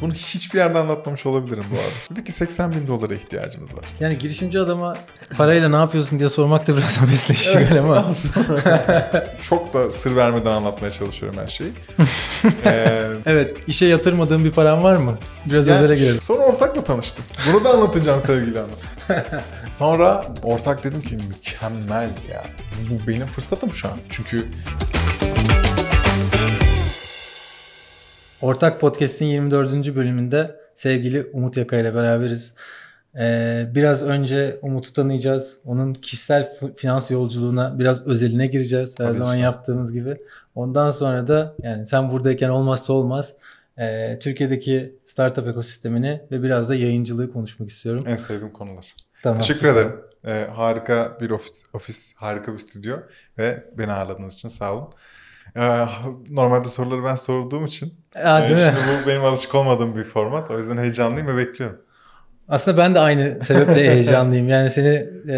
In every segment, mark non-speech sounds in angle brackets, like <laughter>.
Bunu hiçbir yerde anlatmamış olabilirim bu arada. Dedi ki 80 bin dolara ihtiyacımız var. Yani girişimci adama parayla ne yapıyorsun diye sormak da biraz <laughs> besleyici evet, ama. <laughs> Çok da sır vermeden anlatmaya çalışıyorum her şeyi. <laughs> ee, evet işe yatırmadığın bir paran var mı? Biraz yani, özele girelim. Sonra ortakla tanıştım. Bunu da anlatacağım sevgili hanım. sonra ortak dedim ki mükemmel ya. Bu benim fırsatım şu an. Çünkü Ortak Podcast'in 24. bölümünde sevgili Umut Yaka ile beraberiz. Ee, biraz önce Umut'u tanıyacağız. Onun kişisel finans yolculuğuna biraz özeline gireceğiz. Her Tabii zaman işte. yaptığımız gibi. Ondan sonra da yani sen buradayken olmazsa olmaz e, Türkiye'deki startup ekosistemini ve biraz da yayıncılığı konuşmak istiyorum. En sevdiğim konular. Tamam. Teşekkür süper. ederim. E, harika bir ofis, ofis, harika bir stüdyo ve beni ağırladığınız için sağ olun. Ee, normalde soruları ben sorduğum için. Aa, değil e, şimdi mi? bu benim alışık olmadığım bir format. O yüzden heyecanlıyım ve bekliyorum. Aslında ben de aynı sebeple <laughs> heyecanlıyım. Yani seni e,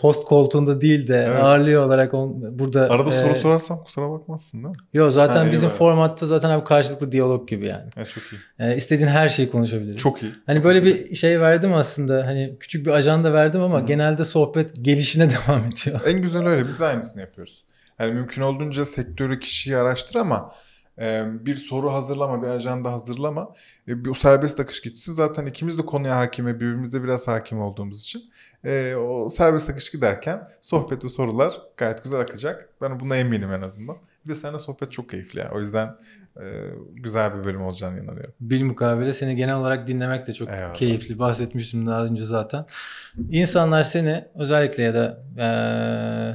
host koltuğunda değil de evet. ağırlıyor olarak on, burada... Arada e, soru sorarsam kusura bakmazsın değil mi? Yok zaten ha, bizim formatta zaten abi karşılıklı diyalog gibi yani. Ha, e, çok iyi. E, istediğin her şeyi konuşabiliriz. Çok iyi. Hani böyle bir şey verdim aslında. Hani küçük bir ajanda verdim ama Hı. genelde sohbet gelişine <laughs> devam ediyor. En güzel öyle. Biz de aynısını yapıyoruz. Yani mümkün olduğunca sektörü kişiyi araştır ama e, bir soru hazırlama, bir ajanda hazırlama. E, o serbest akış gitsin. Zaten ikimiz de konuya hakime, birbirimizde biraz hakim olduğumuz için e, o serbest akış giderken sohbet ve sorular gayet güzel akacak. Ben buna eminim en azından de seninle sohbet çok keyifli ya. O yüzden e, güzel bir bölüm olacağını inanıyorum. Bil mukabele seni genel olarak dinlemek de çok Eyvallah. keyifli. Bahsetmiştim daha önce zaten. İnsanlar seni özellikle ya da e,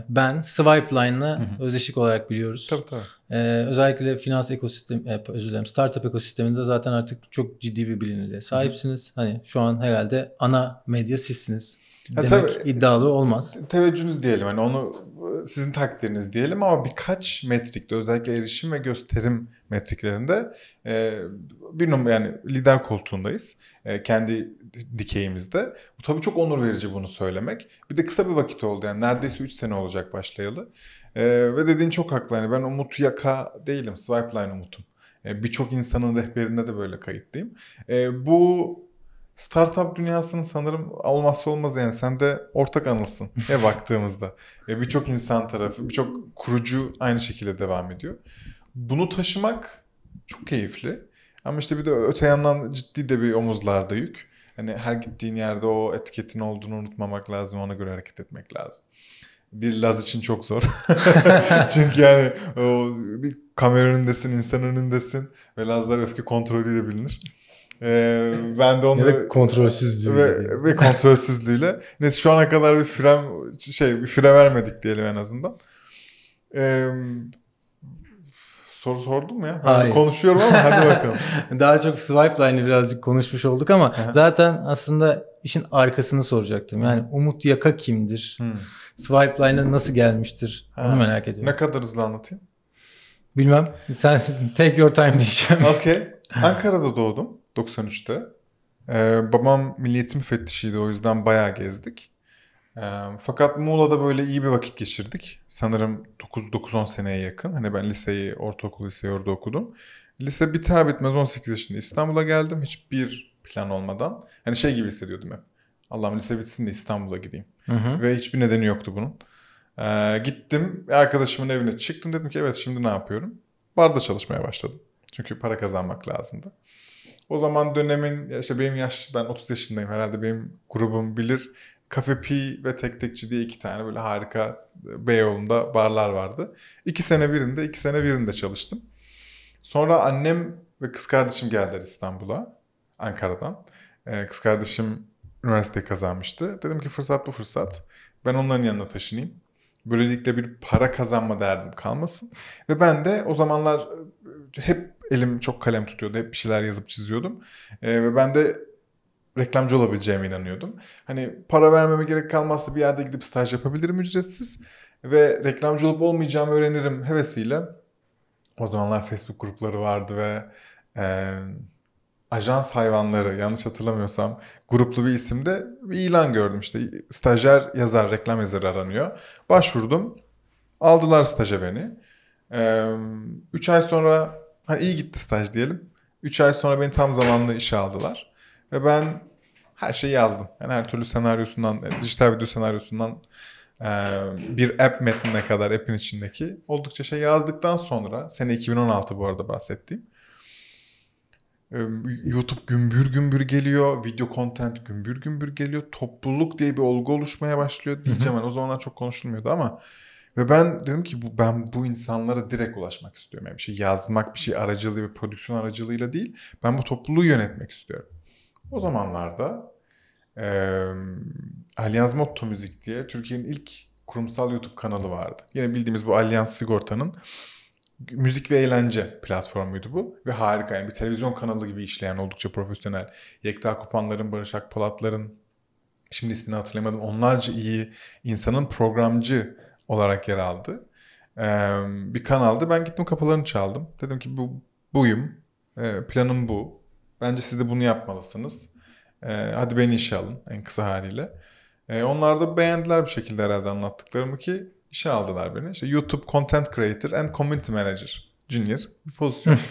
ben Swipe Line'la özdeşik olarak biliyoruz. Tabii tabii. E, özellikle finans ekosistem, e, özür dilerim startup ekosisteminde zaten artık çok ciddi bir bilinirliğe sahipsiniz. Hı-hı. Hani şu an herhalde ana medya sizsiniz demek ya iddialı olmaz. Teveccühünüz diyelim hani onu sizin takdiriniz diyelim ama birkaç metrikte özellikle erişim ve gösterim metriklerinde e, bir numara yani lider koltuğundayız. E, kendi dikeyimizde. Bu tabii çok onur verici bunu söylemek. Bir de kısa bir vakit oldu yani neredeyse 3 sene olacak başlayalı. E, ve dediğin çok haklı hani ben Umut Yaka değilim. Swipeline Umut'um. E, Birçok insanın rehberinde de böyle kayıtlıyım. E, bu startup dünyasının sanırım olmazsa olmazı yani sen de ortak anılsın E <laughs> baktığımızda. Ya birçok insan tarafı, birçok kurucu aynı şekilde devam ediyor. Bunu taşımak çok keyifli. Ama işte bir de öte yandan ciddi de bir omuzlarda yük. Hani her gittiğin yerde o etiketin olduğunu unutmamak lazım. Ona göre hareket etmek lazım. Bir Laz için çok zor. <laughs> Çünkü yani o, bir kamera önündesin, insan önündesin ve Lazlar öfke kontrolüyle bilinir. Ee, ben de onu... Ve kontrolsüzlüğü. Ve, ve kontrolsüzlüğüyle. Neyse şu ana kadar bir fren şey bir fren vermedik diyelim en azından. Ee, soru sordum ya? Hayır. Konuşuyorum ama hadi <laughs> bakalım. Daha çok swipe line'ı birazcık konuşmuş olduk ama Aha. zaten aslında işin arkasını soracaktım. Yani Umut Yaka kimdir? Swipe line'a nasıl gelmiştir? Ha. Onu merak ediyorum. Ne kadar hızlı anlatayım? Bilmem. Sen <laughs> take your time diyeceğim. Okey. Ankara'da doğdum. 93'te. Ee, babam milliyetim müfettişiydi o yüzden bayağı gezdik. Ee, fakat Muğla'da böyle iyi bir vakit geçirdik. Sanırım 9-10 seneye yakın. Hani ben liseyi, ortaokul liseyi orada okudum. Lise biter bitmez 18 yaşında İstanbul'a geldim. Hiçbir plan olmadan. Hani şey gibi hissediyordum hep. Allah'ım lise bitsin de İstanbul'a gideyim. Hı hı. Ve hiçbir nedeni yoktu bunun. Ee, gittim arkadaşımın evine çıktım dedim ki evet şimdi ne yapıyorum? Barda çalışmaya başladım. Çünkü para kazanmak lazımdı. O zaman dönemin işte benim yaş ben 30 yaşındayım herhalde benim grubum bilir. Cafe P ve Tek Tekçi diye iki tane böyle harika e, Beyoğlu'nda barlar vardı. İki sene birinde, iki sene birinde çalıştım. Sonra annem ve kız kardeşim geldiler İstanbul'a, Ankara'dan. Ee, kız kardeşim üniversite kazanmıştı. Dedim ki fırsat bu fırsat. Ben onların yanına taşınayım. Böylelikle bir para kazanma derdim kalmasın. Ve ben de o zamanlar e, hep elim çok kalem tutuyordu. Hep bir şeyler yazıp çiziyordum. E, ve ben de reklamcı olabileceğime inanıyordum. Hani para vermeme gerek kalmazsa bir yerde gidip staj yapabilirim ücretsiz. Ve reklamcı olup olmayacağımı öğrenirim hevesiyle. O zamanlar Facebook grupları vardı ve e, ajans hayvanları yanlış hatırlamıyorsam gruplu bir isimde bir ilan gördüm işte stajyer yazar reklam yazarı aranıyor. Başvurdum aldılar staja beni. 3 ee, ay sonra Hani iyi gitti staj diyelim. 3 ay sonra beni tam zamanlı işe aldılar. Ve ben her şeyi yazdım. Yani her türlü senaryosundan, e, dijital video senaryosundan e, bir app metnine kadar app'in içindeki oldukça şey yazdıktan sonra sene 2016 bu arada bahsettiğim e, YouTube gümbür gümbür geliyor. Video content gümbür gümbür geliyor. Topluluk diye bir olgu oluşmaya başlıyor diyeceğim. Yani o zamanlar çok konuşulmuyordu ama ve ben dedim ki bu, ben bu insanlara direkt ulaşmak istiyorum. Yani bir şey yazmak, bir şey aracılığı ve prodüksiyon aracılığıyla değil. Ben bu topluluğu yönetmek istiyorum. O zamanlarda e, Allianz Motto Müzik diye Türkiye'nin ilk kurumsal YouTube kanalı vardı. Yine bildiğimiz bu Allianz Sigorta'nın müzik ve eğlence platformuydu bu. Ve harika yani bir televizyon kanalı gibi işleyen oldukça profesyonel. Yekta Kupanların, Barış Akpolatların, şimdi ismini hatırlamadım onlarca iyi insanın programcı olarak yer aldı. Ee, bir kanaldı. Ben gittim kapılarını çaldım. Dedim ki bu buyum. Ee, planım bu. Bence siz de bunu yapmalısınız. Ee, hadi beni işe alın en kısa haliyle. Ee, onlar da beğendiler bir şekilde herhalde anlattıklarımı ki işe aldılar beni. İşte YouTube Content Creator and Community Manager Junior bir pozisyon. <laughs>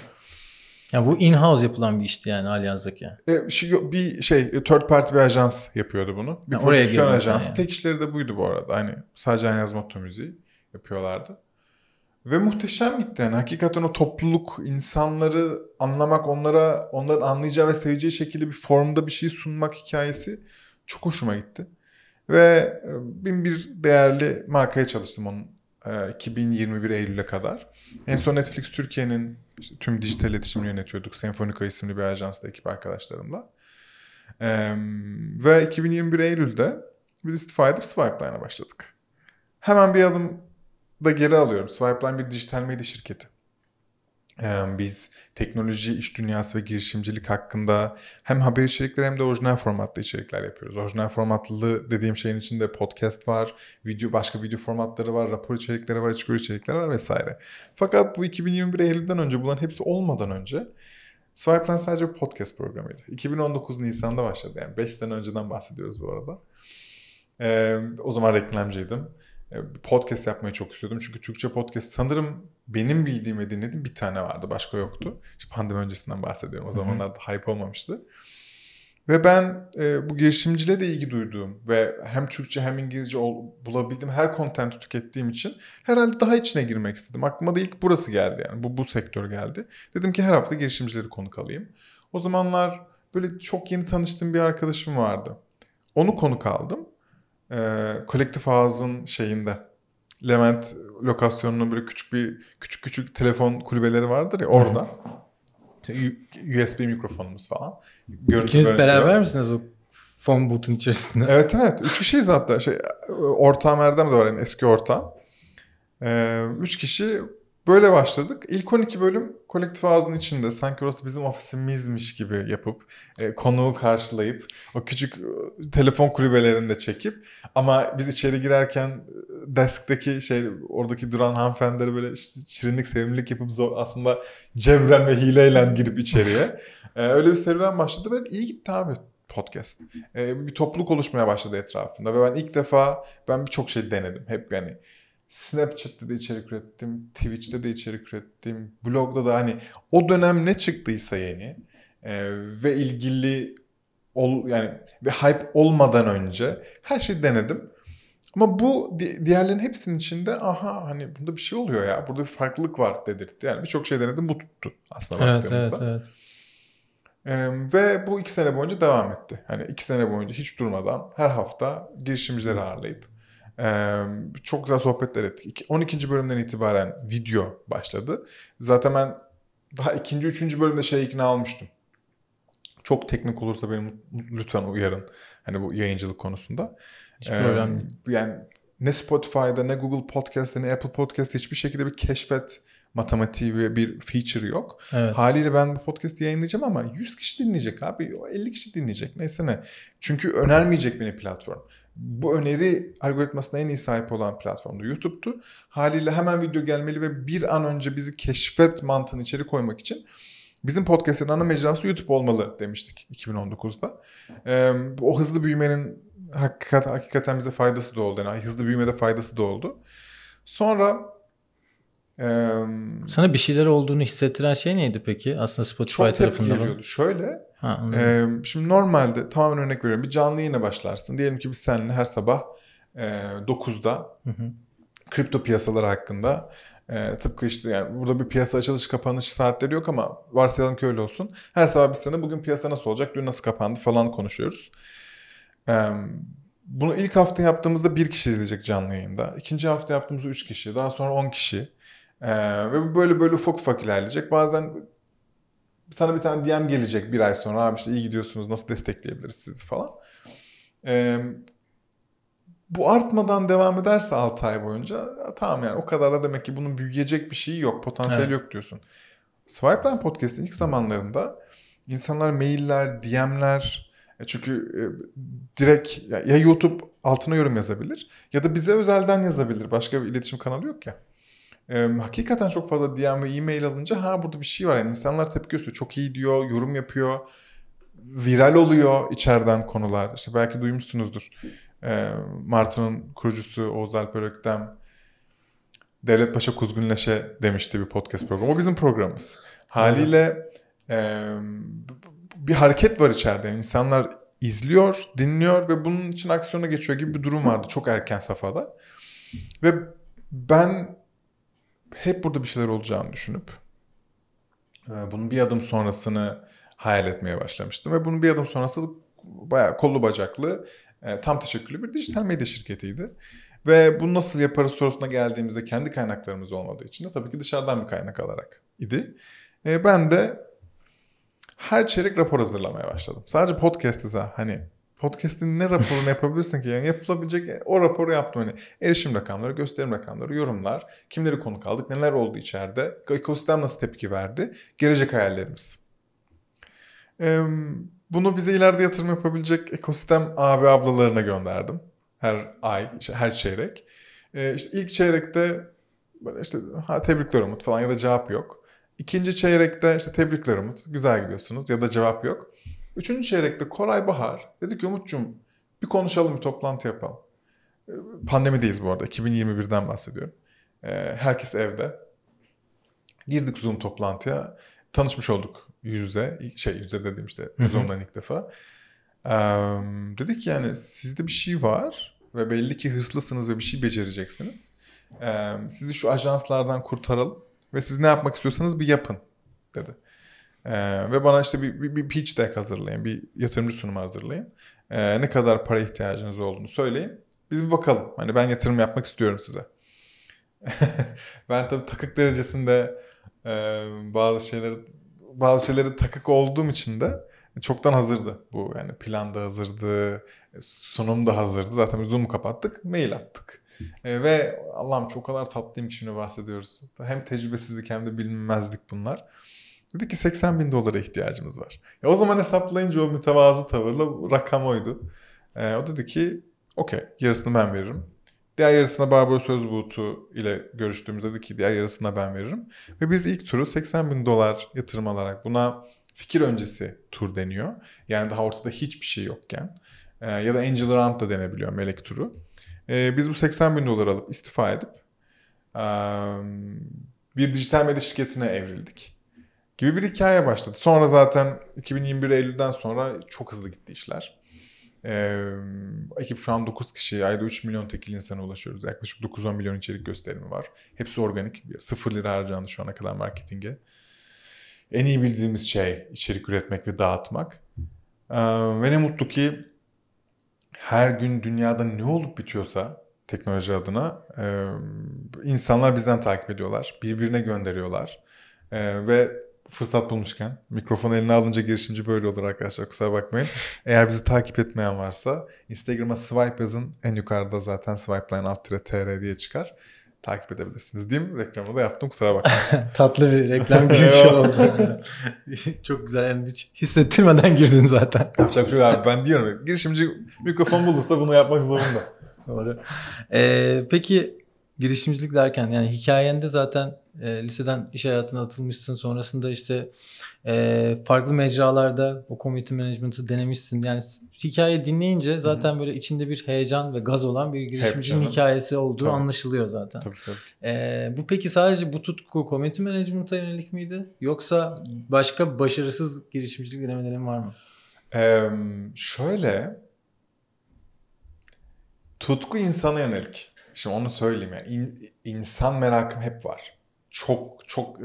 Yani bu in-house yapılan bir işti yani Allianz'daki. E, şu, bir şey e, third party bir ajans yapıyordu bunu. Bir ha, prodüksiyon ajansı. Yani. Tek işleri de buydu bu arada. Hani sadece Allianz Motto müziği yapıyorlardı. Ve muhteşem gitti. Yani hakikaten o topluluk, insanları anlamak, onlara onların anlayacağı ve seveceği şekilde bir formda bir şey sunmak hikayesi çok hoşuma gitti. Ve e, bin bir değerli markaya çalıştım onun 2021 e, Eylül'e kadar. En son Netflix Türkiye'nin işte tüm dijital iletişimini yönetiyorduk. Senfonika isimli bir ajansla ekip arkadaşlarımla. E, ve 2021 Eylül'de biz istifa edip Swipeline'a başladık. Hemen bir adım da geri alıyorum. Swipeline bir dijital medya şirketi biz teknoloji, iş dünyası ve girişimcilik hakkında hem haber içerikleri hem de orijinal formatlı içerikler yapıyoruz. Orijinal formatlı dediğim şeyin içinde podcast var, video başka video formatları var, rapor içerikleri var, içgörü içerikleri var vesaire. Fakat bu 2021 Eylül'den önce bunların hepsi olmadan önce Swipeplan sadece bir podcast programıydı. 2019 Nisan'da başladı yani 5 sene önceden bahsediyoruz bu arada. Ee, o zaman reklamcıydım. E, podcast yapmayı çok istiyordum. Çünkü Türkçe podcast sanırım benim bildiğim ve dinlediğim bir tane vardı. Başka yoktu. İşte pandemi öncesinden bahsediyorum. O zamanlarda hype olmamıştı. Ve ben e, bu girişimciliğe de ilgi duyduğum ve hem Türkçe hem İngilizce ol, bulabildiğim her kontenti tükettiğim için herhalde daha içine girmek istedim. Aklıma da ilk burası geldi yani bu, bu sektör geldi. Dedim ki her hafta girişimcileri konuk alayım. O zamanlar böyle çok yeni tanıştığım bir arkadaşım vardı. Onu konuk aldım e, kolektif ağzın şeyinde Levent lokasyonunun böyle küçük bir küçük küçük telefon kulübeleri vardır ya orada. Evet. USB mikrofonumuz falan. Görüntü İkiniz beraber misiniz o fon butun içerisinde? Evet evet. Üç kişiyiz hatta. Şey, ortağım Erdem de var yani eski ortağım. Ee, üç kişi Böyle başladık. İlk 12 bölüm kolektif ağzının içinde sanki orası bizim ofisimizmiş gibi yapıp e, konuğu karşılayıp o küçük e, telefon kulübelerini çekip ama biz içeri girerken e, deskteki şey oradaki duran hanımefendileri böyle şirinlik sevimlilik yapıp zor aslında cebren ve hileyle girip içeriye. e, öyle bir serüven başladı ve iyi gitti abi podcast. E, bir topluluk oluşmaya başladı etrafında ve ben ilk defa ben birçok şey denedim. Hep yani Snapchat'te de içerik ürettim, Twitch'te de içerik ürettim, blogda da hani o dönem ne çıktıysa yeni e, ve ilgili ol yani ve hype olmadan önce her şeyi denedim. Ama bu diğerlerin hepsinin içinde aha hani bunda bir şey oluyor ya. Burada bir farklılık var dedirtti. Yani birçok şey denedim bu tuttu aslında evet, baktığımızda. Evet, evet. Ee, ve bu iki sene boyunca devam etti. Hani iki sene boyunca hiç durmadan her hafta girişimcileri ağırlayıp ee, çok güzel sohbetler ettik. 12. bölümden itibaren video başladı. Zaten ben daha ikinci, üçüncü bölümde şey ikna almıştım. Çok teknik olursa beni lütfen uyarın. Hani bu yayıncılık konusunda. Hiç problem değil. Yani ne Spotify'da ne Google Podcast'te ne Apple Podcast'te hiçbir şekilde bir keşfet matematiği ve bir feature yok. Evet. Haliyle ben bu podcast'i yayınlayacağım ama 100 kişi dinleyecek abi. 50 kişi dinleyecek. Neyse ne. Çünkü önermeyecek beni platform bu öneri algoritmasına en iyi sahip olan platformdu YouTube'tu. Haliyle hemen video gelmeli ve bir an önce bizi keşfet mantığını içeri koymak için bizim podcast'in ana mecrası YouTube olmalı demiştik 2019'da. Ee, o hızlı büyümenin hakikat, hakikaten bize faydası da oldu. Yani hızlı büyümede faydası da oldu. Sonra ee, Sana bir şeyler olduğunu hissettiren şey neydi peki? Aslında Spotify çok tarafından. Çok Şöyle. Ha, e, şimdi normalde tamamen örnek veriyorum. Bir canlı yayına başlarsın. Diyelim ki biz seninle her sabah e, 9'da hı hı. kripto piyasaları hakkında e, tıpkı işte yani burada bir piyasa açılış kapanış saatleri yok ama varsayalım ki öyle olsun. Her sabah biz seninle bugün piyasa nasıl olacak, dün nasıl kapandı falan konuşuyoruz. Eee bunu ilk hafta yaptığımızda bir kişi izleyecek canlı yayında. İkinci hafta yaptığımızda üç kişi. Daha sonra on kişi. Ee, ve böyle böyle ufak ufak ilerleyecek. Bazen sana bir tane DM gelecek bir ay sonra. Abi işte iyi gidiyorsunuz nasıl destekleyebiliriz sizi falan. Ee, bu artmadan devam ederse 6 ay boyunca tamam yani o kadar da demek ki bunun büyüyecek bir şeyi yok. Potansiyel evet. yok diyorsun. Swipeline Podcast'in ilk zamanlarında insanlar mailler, DM'ler e, çünkü e, direkt ya YouTube altına yorum yazabilir ya da bize özelden yazabilir. Başka bir iletişim kanalı yok ya e, hakikaten çok fazla DM ve e-mail alınca ha burada bir şey var. Yani insanlar tepki gösteriyor. Çok iyi diyor, yorum yapıyor. Viral oluyor içeriden konular. İşte belki duymuşsunuzdur. E, Martı'nın kurucusu Oğuz Alper Öktem Devlet Paşa Kuzgunleş'e demişti bir podcast programı. O bizim programımız. Haliyle e, bir hareket var içeride. Yani insanlar izliyor, dinliyor ve bunun için aksiyona geçiyor gibi bir durum vardı çok erken safhada. Ve ben hep burada bir şeyler olacağını düşünüp e, bunun bir adım sonrasını hayal etmeye başlamıştım. Ve bunun bir adım sonrası da bayağı kollu bacaklı e, tam teşekküllü bir dijital medya şirketiydi. Ve bunu nasıl yaparız sorusuna geldiğimizde kendi kaynaklarımız olmadığı için de tabii ki dışarıdan bir kaynak alarak idi. E, ben de her çeyrek rapor hazırlamaya başladım. Sadece podcast'te hani Podcast'in ne raporunu yapabilirsin ki? Yani yapılabilecek e, o raporu yaptım. Hani erişim rakamları, gösterim rakamları, yorumlar, kimleri konuk aldık, neler oldu içeride, ekosistem nasıl tepki verdi, gelecek hayallerimiz. Ee, bunu bize ileride yatırım yapabilecek ekosistem abi ablalarına gönderdim. Her ay, her çeyrek. Ee, işte ilk çeyrekte böyle işte ha, tebrikler Umut falan ya da cevap yok. İkinci çeyrekte işte tebrikler Umut, güzel gidiyorsunuz ya da cevap yok. Üçüncü çeyrekte Koray Bahar dedi ki Umut'cum bir konuşalım bir toplantı yapalım. Ee, pandemideyiz bu arada 2021'den bahsediyorum. Ee, herkes evde. Girdik Zoom toplantıya. Tanışmış olduk yüz yüze. Şey yüz yüze dediğim işte Zoom'dan ilk defa. dedik ki yani sizde bir şey var ve belli ki hırslısınız ve bir şey becereceksiniz. sizi şu ajanslardan kurtaralım ve siz ne yapmak istiyorsanız bir yapın dedi. Ee, ve bana işte bir, bir, bir pitch deck hazırlayın, bir yatırımcı sunumu hazırlayın. Ee, ne kadar para ihtiyacınız olduğunu söyleyin. Biz bir bakalım. Hani ben yatırım yapmak istiyorum size. <laughs> ben tabii takık derecesinde e, bazı şeyleri bazı şeyleri takık olduğum için de çoktan hazırdı bu. Yani plan da hazırdı, sunum da hazırdı. Zaten Zoom'u kapattık, mail attık. E, ve Allah'ım çok kadar tatlıyım şimdi bahsediyoruz. Hem tecrübesizlik hem de bilinmezlik bunlar. Dedi ki 80 bin dolara ihtiyacımız var. Ya o zaman hesaplayınca o mütevazı tavırla rakam oydu. E, o dedi ki okey yarısını ben veririm. Diğer yarısına Barbara Sözbuğut'u ile görüştüğümüzde dedi ki diğer yarısına ben veririm. Ve biz ilk turu 80 bin dolar yatırım alarak buna fikir öncesi tur deniyor. Yani daha ortada hiçbir şey yokken e, ya da Angel Round da denebiliyor melek turu. E, biz bu 80 bin dolar alıp istifa edip e, bir dijital medya şirketine evrildik gibi bir hikaye başladı. Sonra zaten 2021 Eylül'den sonra çok hızlı gitti işler. Ee, ekip şu an 9 kişi, ayda 3 milyon tekil insana ulaşıyoruz. Yaklaşık 9-10 milyon içerik gösterimi var. Hepsi organik. 0 lira harcandı şu ana kadar marketinge. En iyi bildiğimiz şey içerik üretmek ve dağıtmak. Ee, ve ne mutlu ki her gün dünyada ne olup bitiyorsa teknoloji adına e, insanlar bizden takip ediyorlar. Birbirine gönderiyorlar. E, ve fırsat bulmuşken mikrofonu eline alınca girişimci böyle olur arkadaşlar kusura bakmayın. Eğer bizi takip etmeyen varsa Instagram'a swipe yazın. En yukarıda zaten swipe line alt tire tr diye çıkar. Takip edebilirsiniz. Değil mi? Reklamı da yaptım kusura bakmayın. <laughs> Tatlı bir reklam girişi oldu. <laughs> çok güzel yani hiç hissettirmeden girdin zaten. <laughs> Yapacak şey abi ben diyorum girişimci mikrofon bulursa bunu yapmak zorunda. Doğru. Ee, peki girişimcilik derken yani hikayende zaten e, liseden iş hayatına atılmışsın. Sonrasında işte e, farklı mecralarda o community management'ı denemişsin. Yani hikaye dinleyince zaten Hı-hı. böyle içinde bir heyecan ve gaz olan bir girişimcinin hikayesi olduğu tabii. anlaşılıyor zaten. Tabii, tabii. E, bu peki sadece bu tutku community management'a yönelik miydi? Yoksa başka başarısız girişimcilik denemelerin var mı? Ee, şöyle tutku insana yönelik. Şimdi onu söyleyeyim ya in, insan merakım hep var. Çok çok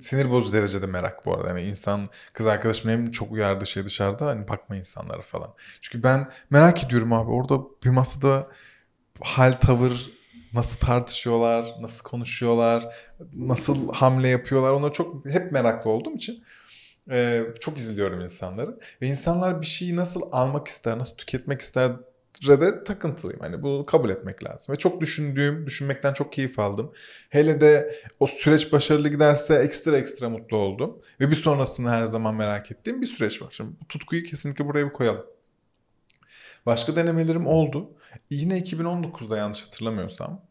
sinir bozucu derecede merak bu arada. Yani insan kız arkadaşım benim çok uyardığı şey dışarıda hani bakma insanlara falan. Çünkü ben merak ediyorum abi orada bir masada hal tavır nasıl tartışıyorlar, nasıl konuşuyorlar, nasıl hamle yapıyorlar. Ona çok hep meraklı olduğum için e, çok izliyorum insanları. Ve insanlar bir şeyi nasıl almak ister, nasıl tüketmek ister de takıntılıyım. Hani bunu kabul etmek lazım. Ve çok düşündüğüm, düşünmekten çok keyif aldım. Hele de o süreç başarılı giderse ekstra ekstra mutlu oldum. Ve bir sonrasını her zaman merak ettiğim bir süreç var. Şimdi bu tutkuyu kesinlikle buraya bir koyalım. Başka denemelerim oldu. Yine 2019'da yanlış hatırlamıyorsam.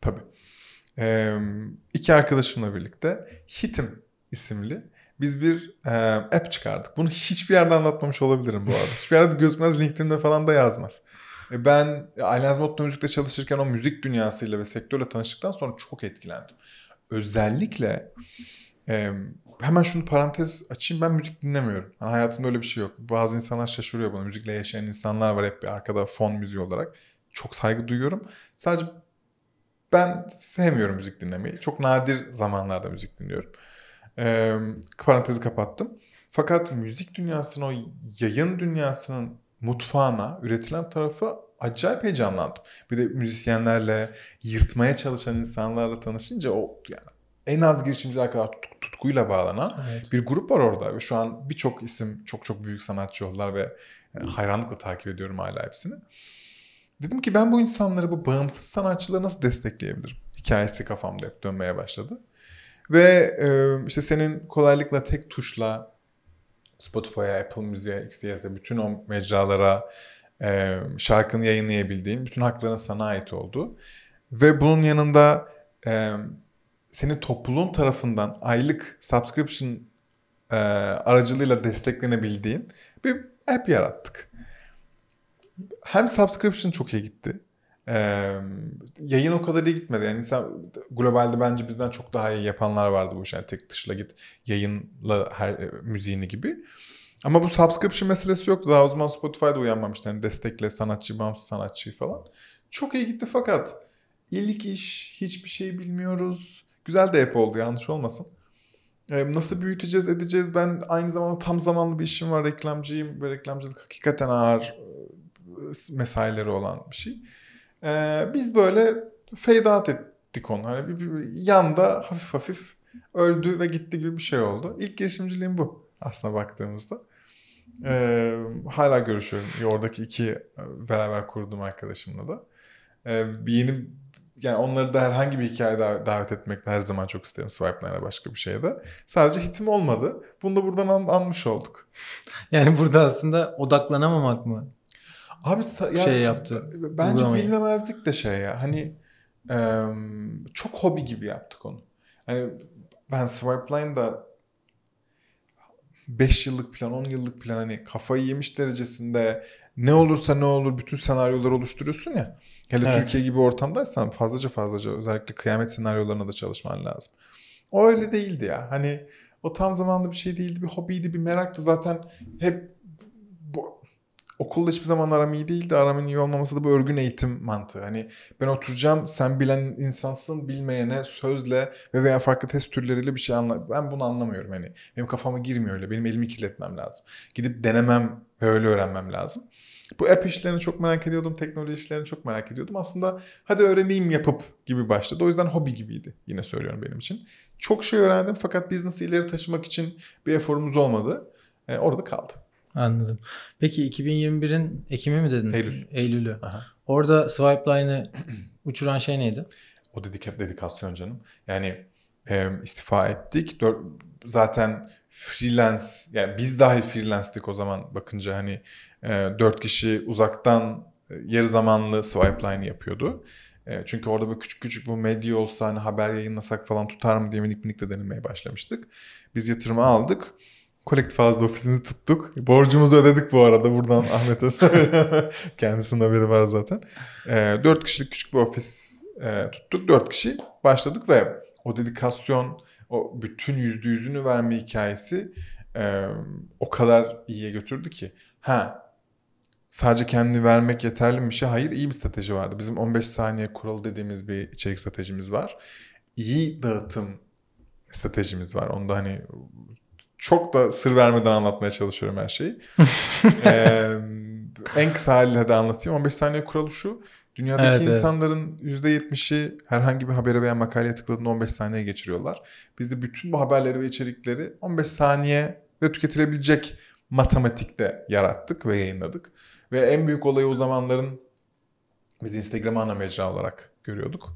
Tabii. Ee, iki arkadaşımla birlikte Hitim isimli biz bir e, app çıkardık. Bunu hiçbir yerde anlatmamış olabilirim bu arada. Hiçbir yerde gözükmez LinkedIn'de falan da yazmaz. E ben Allianz Motto Müzik'te çalışırken o müzik dünyasıyla ve sektörle tanıştıktan sonra çok etkilendim. Özellikle e, hemen şunu parantez açayım ben müzik dinlemiyorum. Yani hayatımda öyle bir şey yok. Bazı insanlar şaşırıyor buna. Müzikle yaşayan insanlar var hep bir arkada fon müziği olarak. Çok saygı duyuyorum. Sadece ben sevmiyorum müzik dinlemeyi. Çok nadir zamanlarda müzik dinliyorum. E, parantezi kapattım. Fakat müzik dünyasının, o yayın dünyasının mutfağına, üretilen tarafı acayip heyecanlandım. Bir de müzisyenlerle, yırtmaya çalışan insanlarla tanışınca o yani en az girişimciler kadar tutku, tutkuyla bağlanan evet. bir grup var orada. Ve şu an birçok isim çok çok büyük sanatçı oldular ve hayranlıkla takip ediyorum hala hepsini. Dedim ki ben bu insanları, bu bağımsız sanatçıları nasıl destekleyebilirim? Hikayesi kafamda hep dönmeye başladı. Ve e, işte senin kolaylıkla tek tuşla Spotify'a, Apple Müziğe, XYZ'e bütün o mecralara e, şarkını yayınlayabildiğin bütün hakların sana ait oldu. Ve bunun yanında e, seni topluluğun tarafından aylık subscription e, aracılığıyla desteklenebildiğin bir app yarattık. Hem subscription çok iyi gitti ee, yayın o kadar iyi gitmedi. Yani insan globalde bence bizden çok daha iyi yapanlar vardı bu işe. Yani tek dışla git yayınla her e, müziğini gibi. Ama bu subscription meselesi yoktu. Daha o zaman Spotify'da uyanmamıştı. Yani destekle sanatçı, bağımsız sanatçı falan. Çok iyi gitti fakat ilk iş, hiçbir şey bilmiyoruz. Güzel de app oldu yanlış olmasın. Ee, nasıl büyüteceğiz, edeceğiz? Ben aynı zamanda tam zamanlı bir işim var. Reklamcıyım ve reklamcılık hakikaten ağır e, mesaileri olan bir şey. Ee, biz böyle feydat ettik onu. Hani bir, bir, bir yanda hafif hafif öldü ve gitti gibi bir şey oldu. İlk girişimciliğim bu aslına baktığımızda. Ee, hala görüşüyorum. Oradaki iki e, beraber kurduğum arkadaşımla da. Ee, yeni yani onları da herhangi bir hikaye davet etmek de her zaman çok isterim Swipeline'a başka bir şeye de. Sadece hitim olmadı. Bunu da buradan anmış olduk. Yani burada aslında odaklanamamak mı? Abi ya, şey yaptı. Bence uygulamayı. bilmemezlik de şey ya. Hani e, çok hobi gibi yaptık onu. Hani ben Swipe Line'da 5 yıllık plan, 10 yıllık plan hani kafayı yemiş derecesinde ne olursa ne olur bütün senaryolar oluşturuyorsun ya. Hele evet. Türkiye gibi ortamdaysan fazlaca fazlaca özellikle kıyamet senaryolarına da çalışman lazım. O öyle değildi ya. Hani o tam zamanlı bir şey değildi. Bir hobiydi, bir meraktı. Zaten hep Okulda hiçbir zaman aram iyi değildi. Aramın iyi olmaması da bu örgün eğitim mantığı. Hani ben oturacağım sen bilen insansın bilmeyene sözle ve veya farklı test türleriyle bir şey anla. Ben bunu anlamıyorum hani. Benim kafama girmiyor öyle. Benim elimi kirletmem lazım. Gidip denemem ve öyle öğrenmem lazım. Bu app işlerini çok merak ediyordum. Teknoloji işlerini çok merak ediyordum. Aslında hadi öğreneyim yapıp gibi başladı. O yüzden hobi gibiydi yine söylüyorum benim için. Çok şey öğrendim fakat business'ı ileri taşımak için bir eforumuz olmadı. E, orada kaldı. Anladım. Peki 2021'in Ekim'i mi dedin? Eylül. Eylül'ü. Aha. Orada Swipe Line'ı <clears throat> uçuran şey neydi? O dedik hep dedikasyon canım. Yani e, istifa ettik. Dör, zaten freelance yani biz dahi freelance'dik o zaman bakınca hani e, 4 kişi uzaktan yarı zamanlı Swipe Line yapıyordu. E, çünkü orada böyle küçük küçük bu medya olsa hani haber yayınlasak falan tutar mı diye minik minik de denemeye başlamıştık. Biz yatırımı aldık kolektif ağızda ofisimizi tuttuk. Borcumuzu ödedik bu arada buradan <laughs> Ahmet'e <laughs> Kendisinin haberi var zaten. Ee, dört kişilik küçük bir ofis e, tuttuk. dört kişi başladık ve o dedikasyon, o bütün yüzde yüzünü verme hikayesi e, o kadar iyiye götürdü ki. Ha sadece kendini vermek yeterli mi şey? Hayır iyi bir strateji vardı. Bizim 15 saniye kural dediğimiz bir içerik stratejimiz var. İyi dağıtım stratejimiz var. Onda hani çok da sır vermeden anlatmaya çalışıyorum her şeyi. <laughs> ee, en kısa haliyle de anlatayım. 15 saniye kuralı şu. Dünyadaki evet, insanların evet. %70'i herhangi bir habere veya makaleye tıkladığında 15 saniye geçiriyorlar. Biz de bütün bu haberleri ve içerikleri 15 saniyede tüketilebilecek matematikte yarattık ve yayınladık. Ve en büyük olayı o zamanların biz Instagram ana mecra olarak görüyorduk.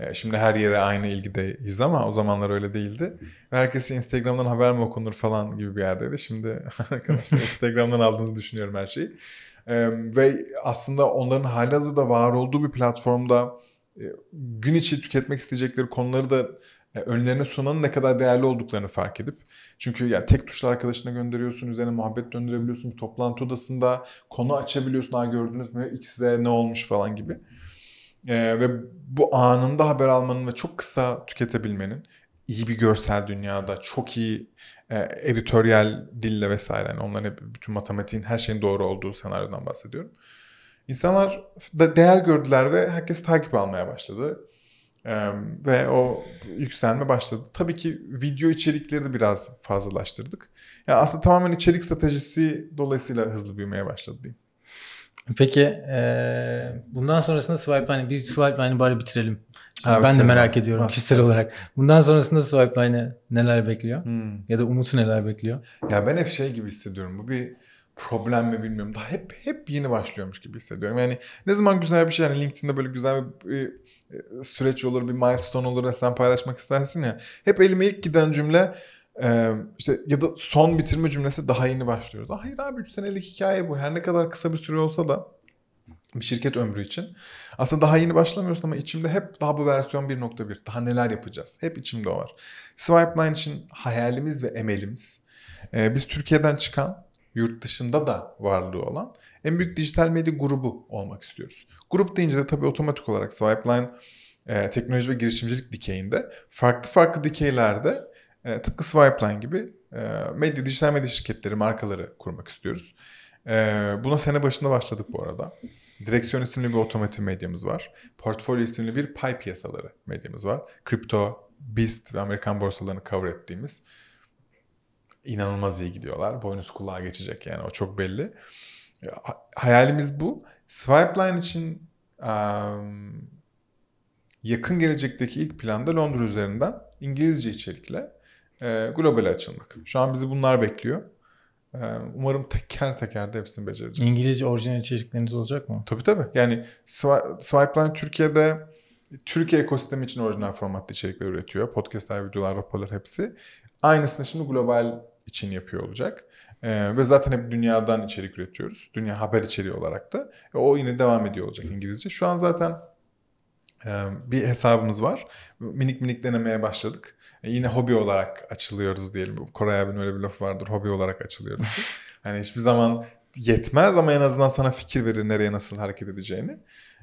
E, şimdi her yere aynı ilgideyiz ama o zamanlar öyle değildi. Herkes Instagram'dan haber mi okunur falan gibi bir yerdeydi. Şimdi <laughs> arkadaşlar Instagram'dan aldığınızı düşünüyorum her şeyi. E, ve aslında onların halihazırda var olduğu bir platformda e, gün içi tüketmek isteyecekleri konuları da önlerine sunanın ne kadar değerli olduklarını fark edip çünkü ya tek tuşla arkadaşına gönderiyorsun, üzerine muhabbet döndürebiliyorsun, bir toplantı odasında konu açabiliyorsun. Ha gördünüz mü X'e ne olmuş falan gibi. Ee, ve bu anında haber almanın ve çok kısa tüketebilmenin iyi bir görsel dünyada, çok iyi e, editoryal dille vesaire yani onların hep bütün matematiğin her şeyin doğru olduğu senaryodan bahsediyorum. İnsanlar da değer gördüler ve herkes takip almaya başladı. Ee, ve o yükselme başladı. Tabii ki video içerikleri de biraz fazlalaştırdık. Yani aslında tamamen içerik stratejisi dolayısıyla hızlı büyümeye başladı diyeyim. Peki e, bundan sonrasında Swipeline'ı bir Swipeline'ı bari bitirelim. Şimdi ben de merak ediyorum Bak, kişisel olarak. Bundan sonrasında Swipeline'ı neler bekliyor? Hmm. Ya da Umut'u neler bekliyor? Ya ben hep şey gibi hissediyorum. Bu bir problem mi bilmiyorum. Daha hep hep yeni başlıyormuş gibi hissediyorum. Yani ne zaman güzel bir şey yani LinkedIn'de böyle güzel bir, bir e, süreç olur, bir milestone olur sen paylaşmak istersin ya. Hep elime ilk giden cümle ee, işte ya da son bitirme cümlesi daha yeni başlıyordu. Hayır abi 3 senelik hikaye bu. Her ne kadar kısa bir süre olsa da bir şirket ömrü için. Aslında daha yeni başlamıyorsun ama içimde hep daha bu versiyon 1.1. Daha neler yapacağız? Hep içimde o var. SwipeLine için hayalimiz ve emelimiz. Ee, biz Türkiye'den çıkan, yurt dışında da varlığı olan en büyük dijital medya grubu olmak istiyoruz. Grup deyince de tabii otomatik olarak SwipeLine e, teknoloji ve girişimcilik dikeyinde farklı farklı dikeylerde e, tıpkı Swipeline gibi e, medya, dijital medya şirketleri, markaları kurmak istiyoruz. E, buna sene başında başladık bu arada. Direksiyon isimli bir otomotiv medyamız var. Portfolyo isimli bir pay piyasaları medyamız var. Kripto, BIST ve Amerikan borsalarını cover ettiğimiz inanılmaz iyi gidiyorlar. Boynuz kulağa geçecek yani o çok belli. Hayalimiz bu. Swipeline için um, yakın gelecekteki ilk planda Londra üzerinden İngilizce içerikle e, globale açılmak. Şu an bizi bunlar bekliyor. E, umarım teker teker de hepsini becereceğiz. İngilizce orijinal içerikleriniz olacak mı? Tabii tabii. Yani Swipeline Türkiye'de Türkiye ekosistemi için orijinal formatlı içerikler üretiyor. Podcastler, videolar, raporlar hepsi. Aynısını şimdi global için yapıyor olacak. Ee, ve zaten hep dünyadan içerik üretiyoruz. Dünya haber içeriği olarak da. E, o yine devam ediyor olacak İngilizce. Şu an zaten bir hesabımız var. Minik minik denemeye başladık. E, yine hobi olarak açılıyoruz diyelim. Koray abinin öyle bir lafı vardır. Hobi olarak açılıyoruz. <laughs> hani hiçbir zaman yetmez ama en azından sana fikir verir nereye nasıl hareket edeceğini.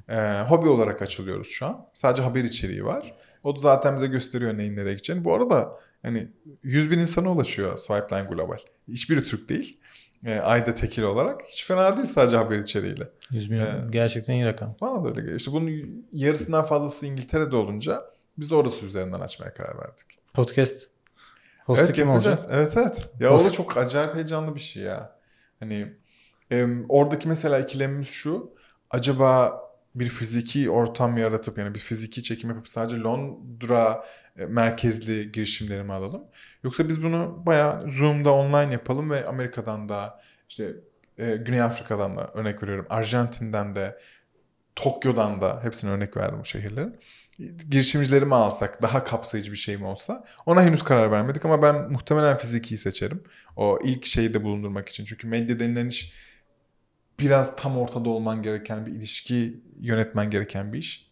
Ee, hobi olarak açılıyoruz şu an. Sadece haber içeriği var. O da zaten bize gösteriyor neyin nereye gideceğini. Bu arada hani 100 bin insana ulaşıyor Swipeline Global. Hiçbiri Türk değil e, Ayda Tekil olarak hiç fena değil sadece haber içeriğiyle. 100 milyon. Ee, gerçekten iyi rakam. Bana da öyle geliyor. İşte bunun yarısından fazlası İngiltere'de olunca biz de orası üzerinden açmaya karar verdik. Podcast. Hostu evet, kim yapacağız. olacak? Evet evet. Ya Host... o da çok acayip heyecanlı bir şey ya. Hani e, oradaki mesela ikilemimiz şu. Acaba bir fiziki ortam yaratıp yani bir fiziki çekim yapıp sadece Londra e, merkezli girişimlerimi alalım. Yoksa biz bunu bayağı Zoom'da online yapalım ve Amerika'dan da işte e, Güney Afrika'dan da örnek veriyorum. Arjantin'den de Tokyo'dan da hepsini örnek verdim bu şehirlerin. girişimcilerimi alsak daha kapsayıcı bir şey mi olsa ona henüz karar vermedik ama ben muhtemelen fizikiyi seçerim. O ilk şeyi de bulundurmak için. Çünkü medya denilen iş biraz tam ortada olman gereken bir ilişki yönetmen gereken bir iş.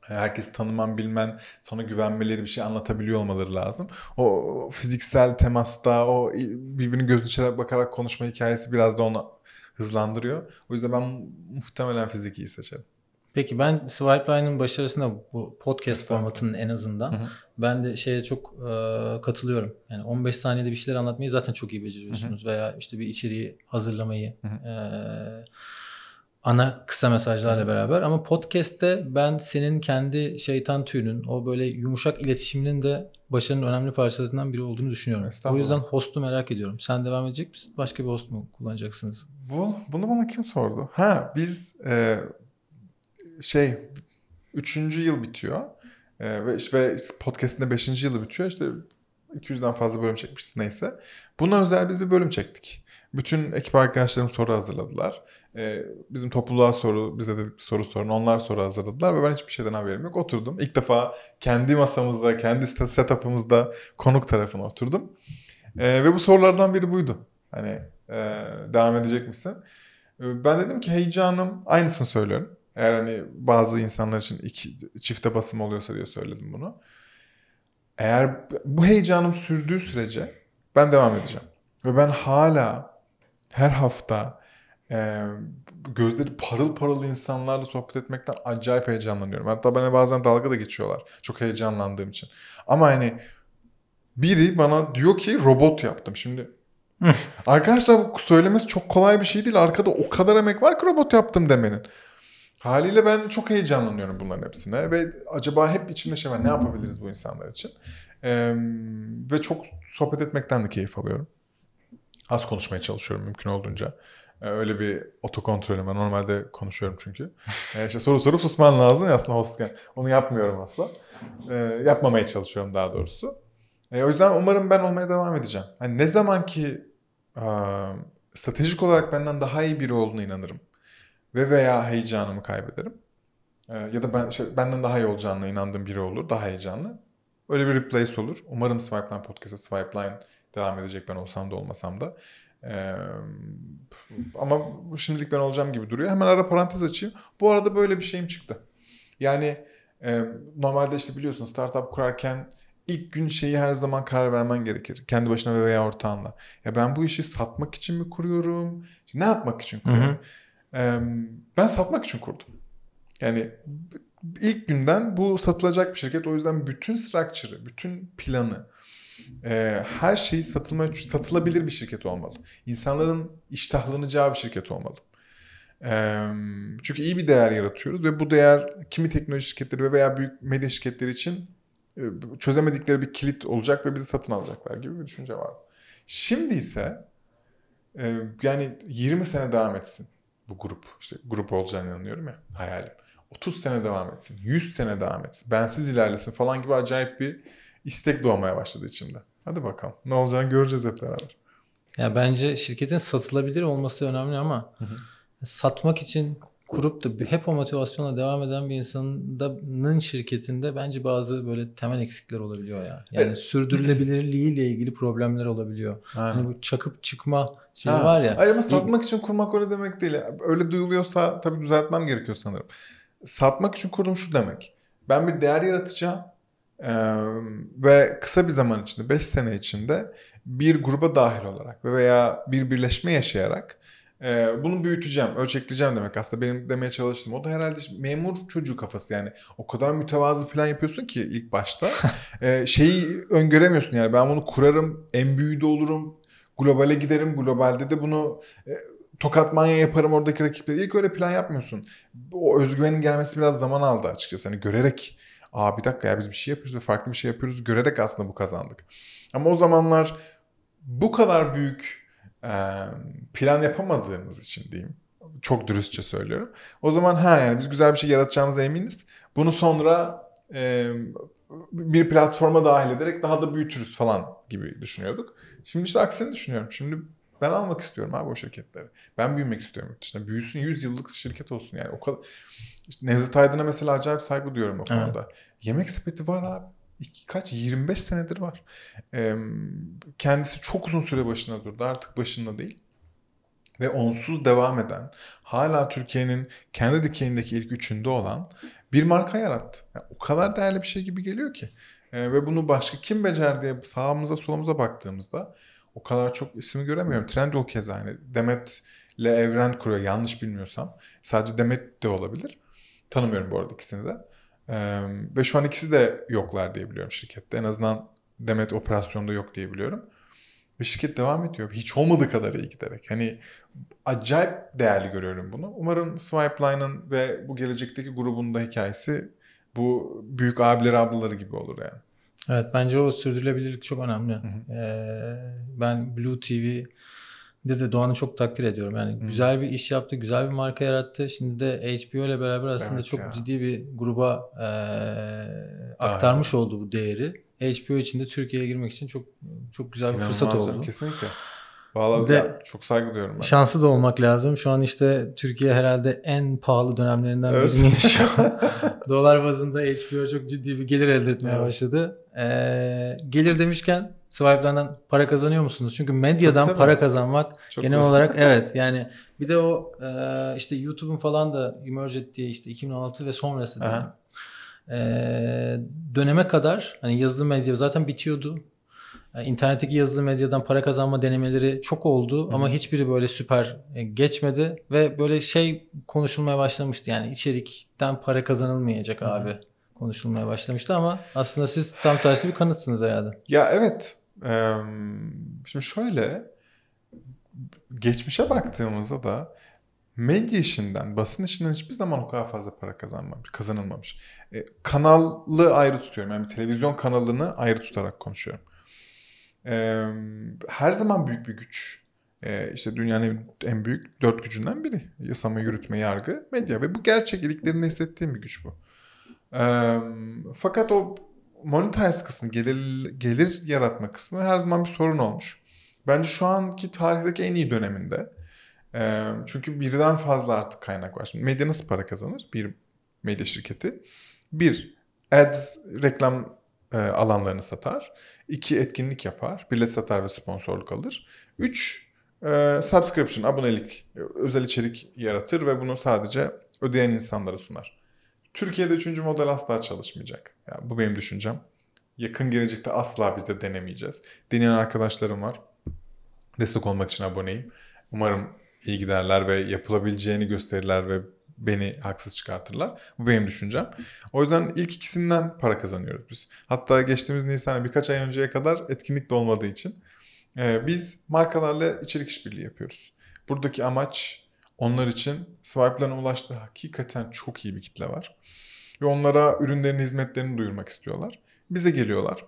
Herkes tanıman, bilmen, sana güvenmeleri, bir şey anlatabiliyor olmaları lazım. O fiziksel temasta, o birbirinin gözünü içeri bakarak konuşma hikayesi biraz da onu hızlandırıyor. O yüzden ben muhtemelen fizikiyi seçerim. Peki ben swipe Swipeline'ın başarısına bu podcast formatının en azından hı hı. ben de şeye çok e, katılıyorum. Yani 15 saniyede bir şeyler anlatmayı zaten çok iyi beceriyorsunuz hı hı. veya işte bir içeriği hazırlamayı E, ana kısa mesajlarla beraber ama podcast'te ben senin kendi şeytan tüyünün o böyle yumuşak iletişiminin de başarının önemli parçalarından biri olduğunu düşünüyorum. O yüzden hostu merak ediyorum. Sen devam edecek misin? Başka bir host mu kullanacaksınız? Bu, bunu bana kim sordu? Ha biz e, şey üçüncü yıl bitiyor. Ee, ve, ve podcast'inde beşinci yılı bitiyor. İşte 200'den fazla bölüm çekmişiz neyse. Buna özel biz bir bölüm çektik. Bütün ekip arkadaşlarım soru hazırladılar. Ee, bizim topluluğa soru, bize dedik soru sorun. Onlar soru hazırladılar ve ben hiçbir şeyden haberim yok. Oturdum. İlk defa kendi masamızda, kendi setup'ımızda konuk tarafına oturdum. Ee, ve bu sorulardan biri buydu. Hani e, devam edecek misin? Ee, ben dedim ki heyecanım, aynısını söylüyorum. Eğer hani bazı insanlar için iki, çifte basım oluyorsa diye söyledim bunu. Eğer bu heyecanım sürdüğü sürece ben devam edeceğim. Ve ben hala her hafta e, gözleri parıl parıl insanlarla sohbet etmekten acayip heyecanlanıyorum. Hatta bana bazen dalga da geçiyorlar. Çok heyecanlandığım için. Ama hani biri bana diyor ki robot yaptım. Şimdi arkadaşlar bu söylemesi çok kolay bir şey değil. Arkada o kadar emek var ki robot yaptım demenin. Haliyle ben çok heyecanlanıyorum bunların hepsine ve acaba hep içimde şey var ne yapabiliriz bu insanlar için. Ee, ve çok sohbet etmekten de keyif alıyorum. Az konuşmaya çalışıyorum mümkün olduğunca. Ee, öyle bir otokontrolüm var. Normalde konuşuyorum çünkü. <laughs> Ee, işte soru sorup susman lazım ya aslında hostken. Onu yapmıyorum asla. Ee, yapmamaya çalışıyorum daha doğrusu. Ee, o yüzden umarım ben olmaya devam edeceğim. Hani ne zaman ki a, stratejik olarak benden daha iyi biri olduğuna inanırım ve veya heyecanımı kaybederim. Ee, ya da ben işte benden daha iyi olacağına inandığım biri olur, daha heyecanlı. Öyle bir replace olur. Umarım Swipeline podcast'ı Swipeline devam edecek ben olsam da olmasam da. Ee, ama şimdilik ben olacağım gibi duruyor. Hemen ara parantez açayım. Bu arada böyle bir şeyim çıktı. Yani e, normalde işte biliyorsun startup kurarken ilk gün şeyi her zaman karar vermen gerekir. Kendi başına veya ortağınla. Ya ben bu işi satmak için mi kuruyorum? İşte ne yapmak için kuruyorum? Hı hı ben satmak için kurdum. Yani ilk günden bu satılacak bir şirket. O yüzden bütün structure'ı, bütün planı, e, her şeyi satılma, satılabilir bir şirket olmalı. İnsanların iştahlanacağı bir şirket olmalı. çünkü iyi bir değer yaratıyoruz ve bu değer kimi teknoloji şirketleri veya büyük medya şirketleri için e, çözemedikleri bir kilit olacak ve bizi satın alacaklar gibi bir düşünce var. Şimdi ise e, yani 20 sene devam etsin bu grup. işte grup olacağını inanıyorum ya hayalim. 30 sene devam etsin, 100 sene devam etsin, bensiz ilerlesin falan gibi acayip bir istek doğmaya başladı içimde. Hadi bakalım ne olacağını göreceğiz hep beraber. Ya bence şirketin satılabilir olması önemli ama satmak için kurup da hep o motivasyonla devam eden bir insanın şirketinde bence bazı böyle temel eksikler olabiliyor ya. Yani evet. sürdürülebilirliği ile ilgili problemler olabiliyor. Aynen. Hani bu çakıp çıkma şey var ya. Hayır ama satmak için kurmak öyle demek değil. Öyle duyuluyorsa tabii düzeltmem gerekiyor sanırım. Satmak için kurum şu demek. Ben bir değer yaratacağım ee, ve kısa bir zaman içinde 5 sene içinde bir gruba dahil olarak veya bir birleşme yaşayarak ee, bunu büyüteceğim, ölçekleyeceğim demek aslında benim demeye çalıştım. O da herhalde memur çocuğu kafası yani. O kadar mütevazı plan yapıyorsun ki ilk başta. <laughs> ee, şeyi öngöremiyorsun yani ben bunu kurarım, en büyüğü de olurum, globale giderim, globalde de bunu... E, Tokatmanya yaparım oradaki rakipleri. İlk öyle plan yapmıyorsun. O özgüvenin gelmesi biraz zaman aldı açıkçası. Hani görerek aa bir dakika ya biz bir şey yapıyoruz ve farklı bir şey yapıyoruz görerek aslında bu kazandık. Ama o zamanlar bu kadar büyük plan yapamadığımız için diyeyim. Çok dürüstçe söylüyorum. O zaman ha yani biz güzel bir şey yaratacağımıza eminiz. Bunu sonra e, bir platforma dahil ederek daha da büyütürüz falan gibi düşünüyorduk. Şimdi işte aksini düşünüyorum. Şimdi ben almak istiyorum abi o şirketleri. Ben büyümek istiyorum yurt Büyüsün 100 yıllık şirket olsun yani. O kadar işte Nevzat Aydın'a mesela acayip saygı duyuyorum o konuda. Evet. Yemek sepeti var abi iki, kaç 25 senedir var. E, kendisi çok uzun süre başına durdu. Artık başında değil. Ve onsuz devam eden, hala Türkiye'nin kendi dikeyindeki ilk üçünde olan bir marka yarattı. Yani o kadar değerli bir şey gibi geliyor ki. E, ve bunu başka kim becer diye sağımıza solumuza baktığımızda o kadar çok ismi göremiyorum. Trendyol keza hani Demet Demet'le Evren kuruyor yanlış bilmiyorsam. Sadece Demet de olabilir. Tanımıyorum bu arada ikisini de ve şu an ikisi de yoklar diye biliyorum şirkette. En azından Demet operasyonda yok diye biliyorum. Ve şirket devam ediyor. Hiç olmadığı kadar iyi giderek. Hani acayip değerli görüyorum bunu. Umarım Swipeline'ın ve bu gelecekteki grubun da hikayesi bu büyük abiler ablaları gibi olur yani. Evet bence o sürdürülebilirlik çok önemli. Hı hı. Ee, ben Blue TV de de Doğan'ı çok takdir ediyorum. Yani hmm. güzel bir iş yaptı, güzel bir marka yarattı. Şimdi de HBO ile beraber aslında evet çok ya. ciddi bir gruba e, aktarmış oldu bu değeri. HBO için de Türkiye'ye girmek için çok çok güzel bir İnanılmaz fırsat oldu. Kesinlikle. Vallahi de, çok saygı duyuyorum ben. Şanslı da olmak lazım. Şu an işte Türkiye herhalde en pahalı dönemlerinden evet. birini yaşıyor. <laughs> Dolar bazında HBO çok ciddi bir gelir elde etmeye evet. başladı. Ee, gelir demişken Swipe'lardan para kazanıyor musunuz? Çünkü medyadan tabii, para kazanmak Çok genel tabii. olarak <laughs> evet yani bir de o e, işte YouTube'un falan da emerge ettiği işte 2006 ve sonrası E, döneme kadar hani yazılı medya zaten bitiyordu. Yani e, yazılı medyadan para kazanma denemeleri çok oldu Hı-hı. ama hiçbiri böyle süper e, geçmedi ve böyle şey konuşulmaya başlamıştı yani içerikten para kazanılmayacak hı abi konuşulmaya başlamıştı ama aslında siz tam tersi bir kanıtsınız herhalde. Ya evet şimdi şöyle geçmişe baktığımızda da medya işinden, basın işinden hiçbir zaman o kadar fazla para kazanmamış, kazanılmamış. E, kanallı ayrı tutuyorum. Yani televizyon kanalını ayrı tutarak konuşuyorum. her zaman büyük bir güç. E, işte dünyanın en büyük dört gücünden biri. Yasama, yürütme, yargı, medya. Ve bu gerçek iliklerini hissettiğim bir güç bu. fakat o monetize kısmı, gelir, gelir yaratma kısmı her zaman bir sorun olmuş. Bence şu anki tarihteki en iyi döneminde. E, çünkü birden fazla artık kaynak var. Şimdi medya nasıl para kazanır? Bir medya şirketi. Bir, ads, reklam e, alanlarını satar. İki, etkinlik yapar. Bilet satar ve sponsorluk alır. Üç, e, subscription, abonelik, e, özel içerik yaratır ve bunu sadece ödeyen insanlara sunar. Türkiye'de üçüncü model asla çalışmayacak. Yani bu benim düşüncem. Yakın gelecekte asla biz de denemeyeceğiz. Deneyen arkadaşlarım var. Destek olmak için aboneyim. Umarım iyi giderler ve yapılabileceğini gösterirler ve beni haksız çıkartırlar. Bu benim düşüncem. O yüzden ilk ikisinden para kazanıyoruz biz. Hatta geçtiğimiz nisan, birkaç ay önceye kadar etkinlik de olmadığı için e, biz markalarla içerik işbirliği yapıyoruz. Buradaki amaç onlar için swipe'larına ulaştığı hakikaten çok iyi bir kitle var. Ve onlara ürünlerini, hizmetlerini duyurmak istiyorlar. Bize geliyorlar.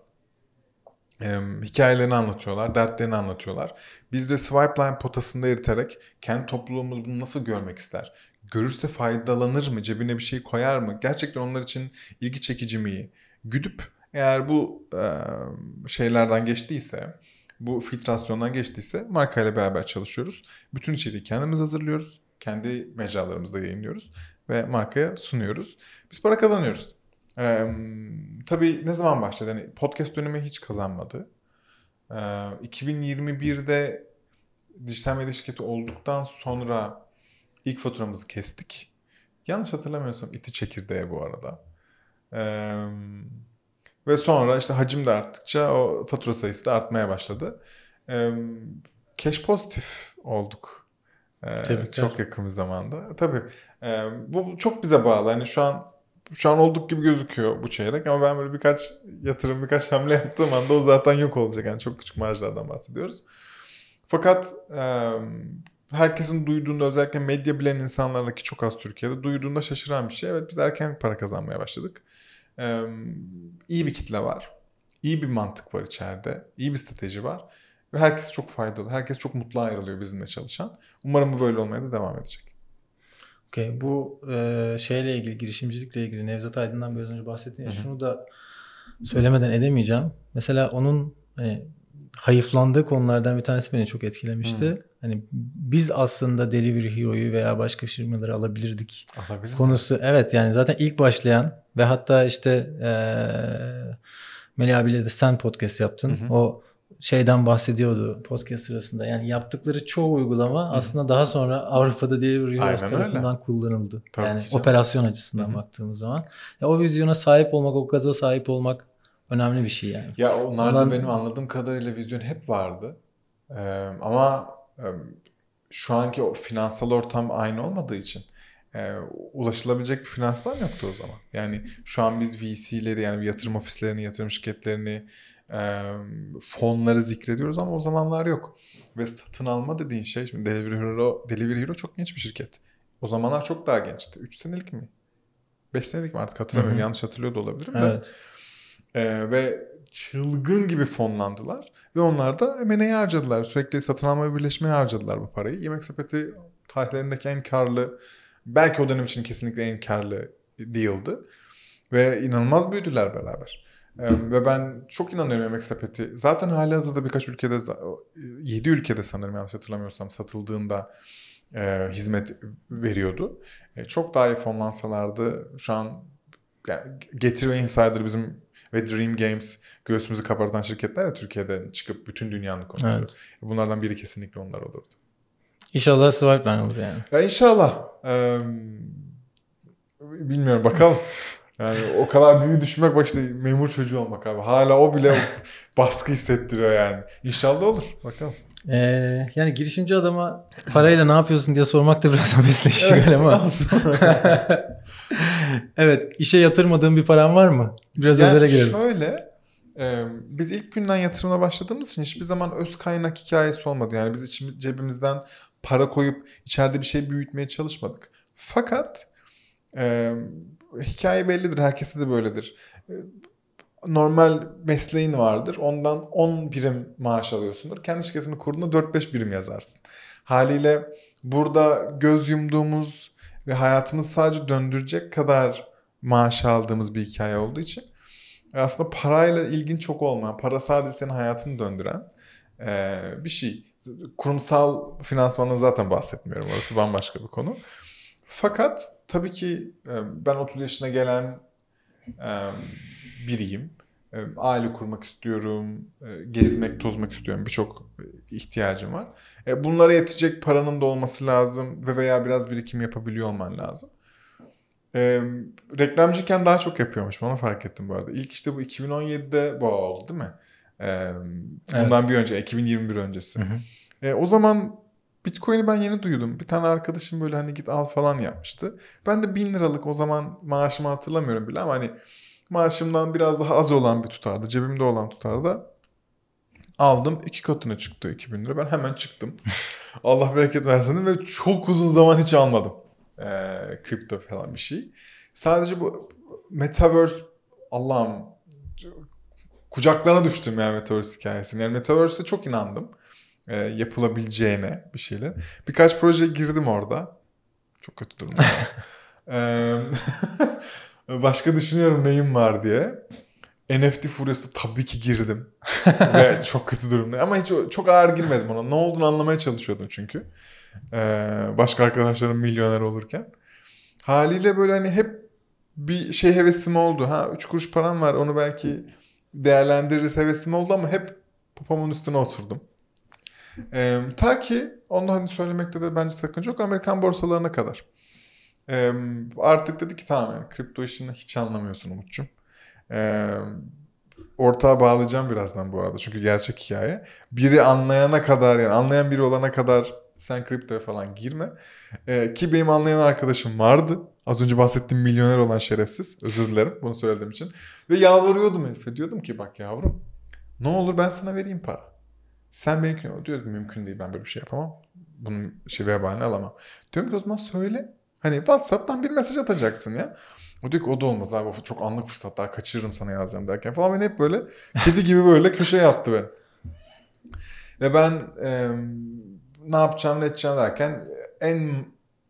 E, hikayelerini anlatıyorlar, dertlerini anlatıyorlar. Biz de swipe line potasında eriterek kendi topluluğumuz bunu nasıl görmek ister? Görürse faydalanır mı? Cebine bir şey koyar mı? Gerçekten onlar için ilgi çekici mi? Güdüp eğer bu e, şeylerden geçtiyse, bu filtrasyondan geçtiyse markayla beraber çalışıyoruz. Bütün içeriği kendimiz hazırlıyoruz. Kendi mecralarımızda yayınlıyoruz ve markaya sunuyoruz. Biz para kazanıyoruz. Ee, tabii ne zaman başladı? Yani podcast dönemi hiç kazanmadı. Ee, 2021'de dijital medya şirketi olduktan sonra ilk faturamızı kestik. Yanlış hatırlamıyorsam iti çekirdeğe bu arada. Ee, ve sonra işte hacim de arttıkça o fatura sayısı da artmaya başladı. E, cash pozitif olduk. E, Tebrikler. çok yakın bir zamanda. Tabii e, bu çok bize bağlı. Hani şu an şu an olduk gibi gözüküyor bu çeyrek ama ben böyle birkaç yatırım, birkaç hamle yaptığım anda o zaten yok olacak. Yani çok küçük marjlardan bahsediyoruz. Fakat e, herkesin duyduğunda özellikle medya bilen insanlarla ki çok az Türkiye'de duyduğunda şaşıran bir şey. Evet biz erken para kazanmaya başladık e, iyi bir kitle var. İyi bir mantık var içeride. iyi bir strateji var. Ve herkes çok faydalı. Herkes çok mutlu ayrılıyor bizimle çalışan. Umarım bu böyle olmaya da devam edecek. Okay, bu e, şeyle ilgili, girişimcilikle ilgili Nevzat Aydın'dan biraz önce bahsettin ya. Hı-hı. Şunu da söylemeden edemeyeceğim. Mesela onun hani, hayıflandığı konulardan bir tanesi beni çok etkilemişti. Hı-hı. Hani biz aslında Delivery Hero'yu veya başka firmaları alabilirdik. Alabilir Konusu mi? evet yani zaten ilk başlayan ve hatta işte ee, Melih abiyle de sen podcast yaptın. Hı hı. O şeyden bahsediyordu podcast sırasında. Yani yaptıkları çoğu uygulama hı aslında daha sonra Avrupa'da Delivery Hero tarafından öyle. kullanıldı. Tabii yani operasyon açısından Hı-hı. baktığımız zaman. Ya, o vizyona sahip olmak, o gaza sahip olmak önemli bir şey yani. Ya onlarda Ondan... benim anladığım kadarıyla vizyon hep vardı. Ee, ama şu anki o finansal ortam aynı olmadığı için e, ulaşılabilecek bir finansman yoktu o zaman. Yani şu an biz VC'leri yani yatırım ofislerini, yatırım şirketlerini, e, fonları zikrediyoruz ama o zamanlar yok. Ve satın alma dediğin şey şimdi Delivery Hero, Delivery Hero çok genç bir şirket. O zamanlar çok daha gençti. 3 senelik mi? 5 senelik mi artık hatırlamıyorum. Hı-hı. Yanlış hatırlıyor da olabilirim evet. de. E, ve çılgın gibi fonlandılar. Ve onlar da M&A'ya harcadılar. Sürekli satın alma ve birleşmeye harcadılar bu parayı. Yemek sepeti tarihlerindeki en karlı, belki o dönem için kesinlikle en karlı deal'dı. Ve inanılmaz büyüdüler beraber. ve ben çok inanıyorum Yemek Sepeti. Zaten hali hazırda birkaç ülkede, 7 ülkede sanırım yanlış hatırlamıyorsam satıldığında e, hizmet veriyordu. E, çok daha iyi fonlansalardı şu an yani Getir ve Insider bizim ve Dream Games göğsümüzü kabartan şirketler de Türkiye'de çıkıp bütün dünyanın konuştu. Evet. Bunlardan biri kesinlikle onlar olurdu. İnşallah Swipe olur yani. Ya inşallah. Ee, bilmiyorum bakalım. Yani o kadar büyük düşünmek bak işte memur çocuğu olmak abi. Hala o bile <laughs> baskı hissettiriyor yani. İnşallah olur. Bakalım. Ee, yani girişimci adama parayla ne yapıyorsun diye sormak da biraz <laughs> abesle işi evet, ama. <laughs> evet, işe yatırmadığın bir paran var mı? Biraz yani özele girelim. Şöyle, e, biz ilk günden yatırıma başladığımız için hiçbir zaman öz kaynak hikayesi olmadı. Yani biz içimiz, cebimizden para koyup içeride bir şey büyütmeye çalışmadık. Fakat e, hikaye bellidir, herkese de böyledir. E, normal mesleğin vardır. Ondan 10 birim maaş alıyorsundur. Kendi şirketini kurduğunda 4-5 birim yazarsın. Haliyle burada göz yumduğumuz ve hayatımızı sadece döndürecek kadar maaş aldığımız bir hikaye olduğu için e, aslında parayla ilgin çok olmayan, para sadece senin hayatını döndüren e, bir şey. Kurumsal finansmanla zaten bahsetmiyorum. Orası bambaşka bir konu. Fakat tabii ki e, ben 30 yaşına gelen biriyim. Ee, aile kurmak istiyorum, e, gezmek, tozmak istiyorum. Birçok ihtiyacım var. E, bunlara yetecek paranın da olması lazım ve veya biraz birikim yapabiliyor olman lazım. E, reklamcıyken daha çok yapıyormuş. bana fark ettim bu arada. İlk işte bu 2017'de bu oldu değil mi? Bundan evet. bir önce, 2021 öncesi. Hı hı. E, o zaman Bitcoin'i ben yeni duydum. Bir tane arkadaşım böyle hani git al falan yapmıştı. Ben de bin liralık o zaman maaşımı hatırlamıyorum bile ama hani maaşımdan biraz daha az olan bir tutarda, cebimde olan tutarda aldım. iki katına çıktı 2000 lira. Ben hemen çıktım. <laughs> Allah bereket versin ve çok uzun zaman hiç almadım. Ee, kripto falan bir şey. Sadece bu Metaverse Allah'ım kucaklarına düştüm yani Metaverse hikayesini. Yani Metaverse'e çok inandım. E, yapılabileceğine bir şeyler. Birkaç projeye girdim orada. Çok kötü durumda. <laughs> Ee, <laughs> Başka düşünüyorum neyim var diye. NFT furyasına tabii ki girdim. <laughs> Ve çok kötü durumda. Ama hiç çok ağır girmedim ona. Ne olduğunu anlamaya çalışıyordum çünkü. Ee, başka arkadaşlarım milyoner olurken. Haliyle böyle hani hep bir şey hevesim oldu. Ha 3 kuruş param var onu belki değerlendiririz hevesim oldu ama hep popomun üstüne oturdum. Ee, ta ki onu hani söylemekte de bence sakınca yok Amerikan borsalarına kadar. Ee, artık dedi ki tamam yani kripto işini hiç anlamıyorsun Umut'cum. Ee, ortağa bağlayacağım birazdan bu arada çünkü gerçek hikaye. Biri anlayana kadar yani anlayan biri olana kadar sen kriptoya falan girme. Ee, ki benim anlayan arkadaşım vardı. Az önce bahsettiğim milyoner olan şerefsiz. Özür dilerim bunu söylediğim için. Ve yalvarıyordum herife. Diyordum ki bak yavrum ne olur ben sana vereyim para. Sen benimkini diyordum mümkün değil ben böyle bir şey yapamam. Bunun şey vebalini alamam. Diyorum ki o zaman söyle Hani WhatsApp'tan bir mesaj atacaksın ya. O diyor ki o da olmaz abi o çok anlık fırsatlar kaçırırım sana yazacağım derken falan ben hep böyle kedi gibi böyle köşeye attı beni. Ve ben e, ne yapacağım ne edeceğim derken en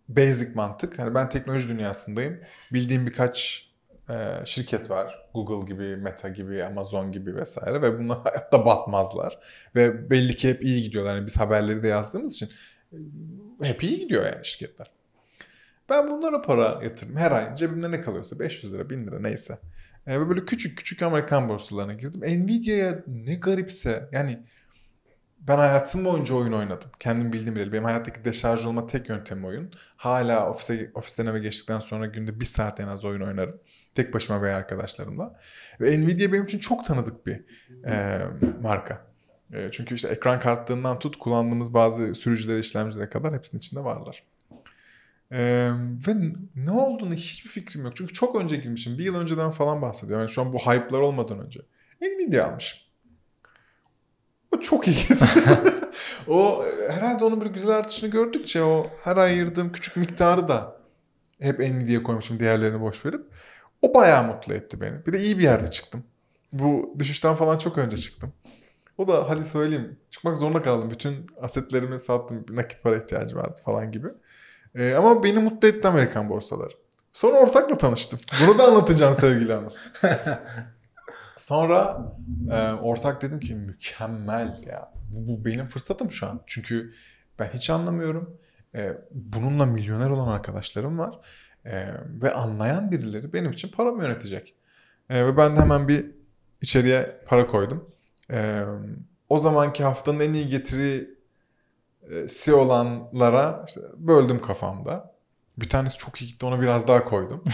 basic mantık. Hani ben teknoloji dünyasındayım. Bildiğim birkaç e, şirket var. Google gibi, Meta gibi, Amazon gibi vesaire ve bunlar <laughs> hayatta batmazlar. Ve belli ki hep iyi gidiyorlar. Yani biz haberleri de yazdığımız için hep iyi gidiyor yani şirketler. Ben bunlara para yatırdım. Her ay cebimde ne kalıyorsa 500 lira 1000 lira neyse. Ee, ve böyle küçük küçük Amerikan borsalarına girdim. Nvidia'ya ne garipse yani ben hayatım boyunca oyun oynadım. Kendim bildiğim bileli. Benim hayattaki deşarj olma tek yöntemi oyun. Hala ofise, ofisten eve geçtikten sonra günde bir saat en az oyun oynarım. Tek başıma veya arkadaşlarımla. Ve Nvidia benim için çok tanıdık bir e, marka. E, çünkü işte ekran kartlığından tut kullandığımız bazı sürücüler işlemcilere kadar hepsinin içinde varlar. Ee, ve ne olduğunu hiçbir fikrim yok. Çünkü çok önce girmişim. Bir yıl önceden falan bahsediyorum. Yani şu an bu hype'lar olmadan önce. Nvidia almışım. O çok iyi. <laughs> o herhalde onun bir güzel artışını gördükçe o her ayırdığım küçük miktarı da hep Nvidia koymuşum diğerlerini boş verip. O bayağı mutlu etti beni. Bir de iyi bir yerde çıktım. Bu düşüşten falan çok önce çıktım. O da hadi söyleyeyim çıkmak zorunda kaldım. Bütün asetlerimi sattım. Nakit para ihtiyacı vardı falan gibi. E, ama beni mutlu etti Amerikan borsaları. Sonra ortakla tanıştım. Bunu da anlatacağım sevgili hanım. <laughs> Sonra e, ortak dedim ki mükemmel ya. Bu, bu benim fırsatım şu an. Çünkü ben hiç anlamıyorum. E, bununla milyoner olan arkadaşlarım var. E, ve anlayan birileri benim için paramı yönetecek. E, ve ben de hemen bir içeriye para koydum. E, o zamanki haftanın en iyi getiri si e, e olanlara işte böldüm kafamda. Bir tanesi çok iyi gitti ona biraz daha koydum.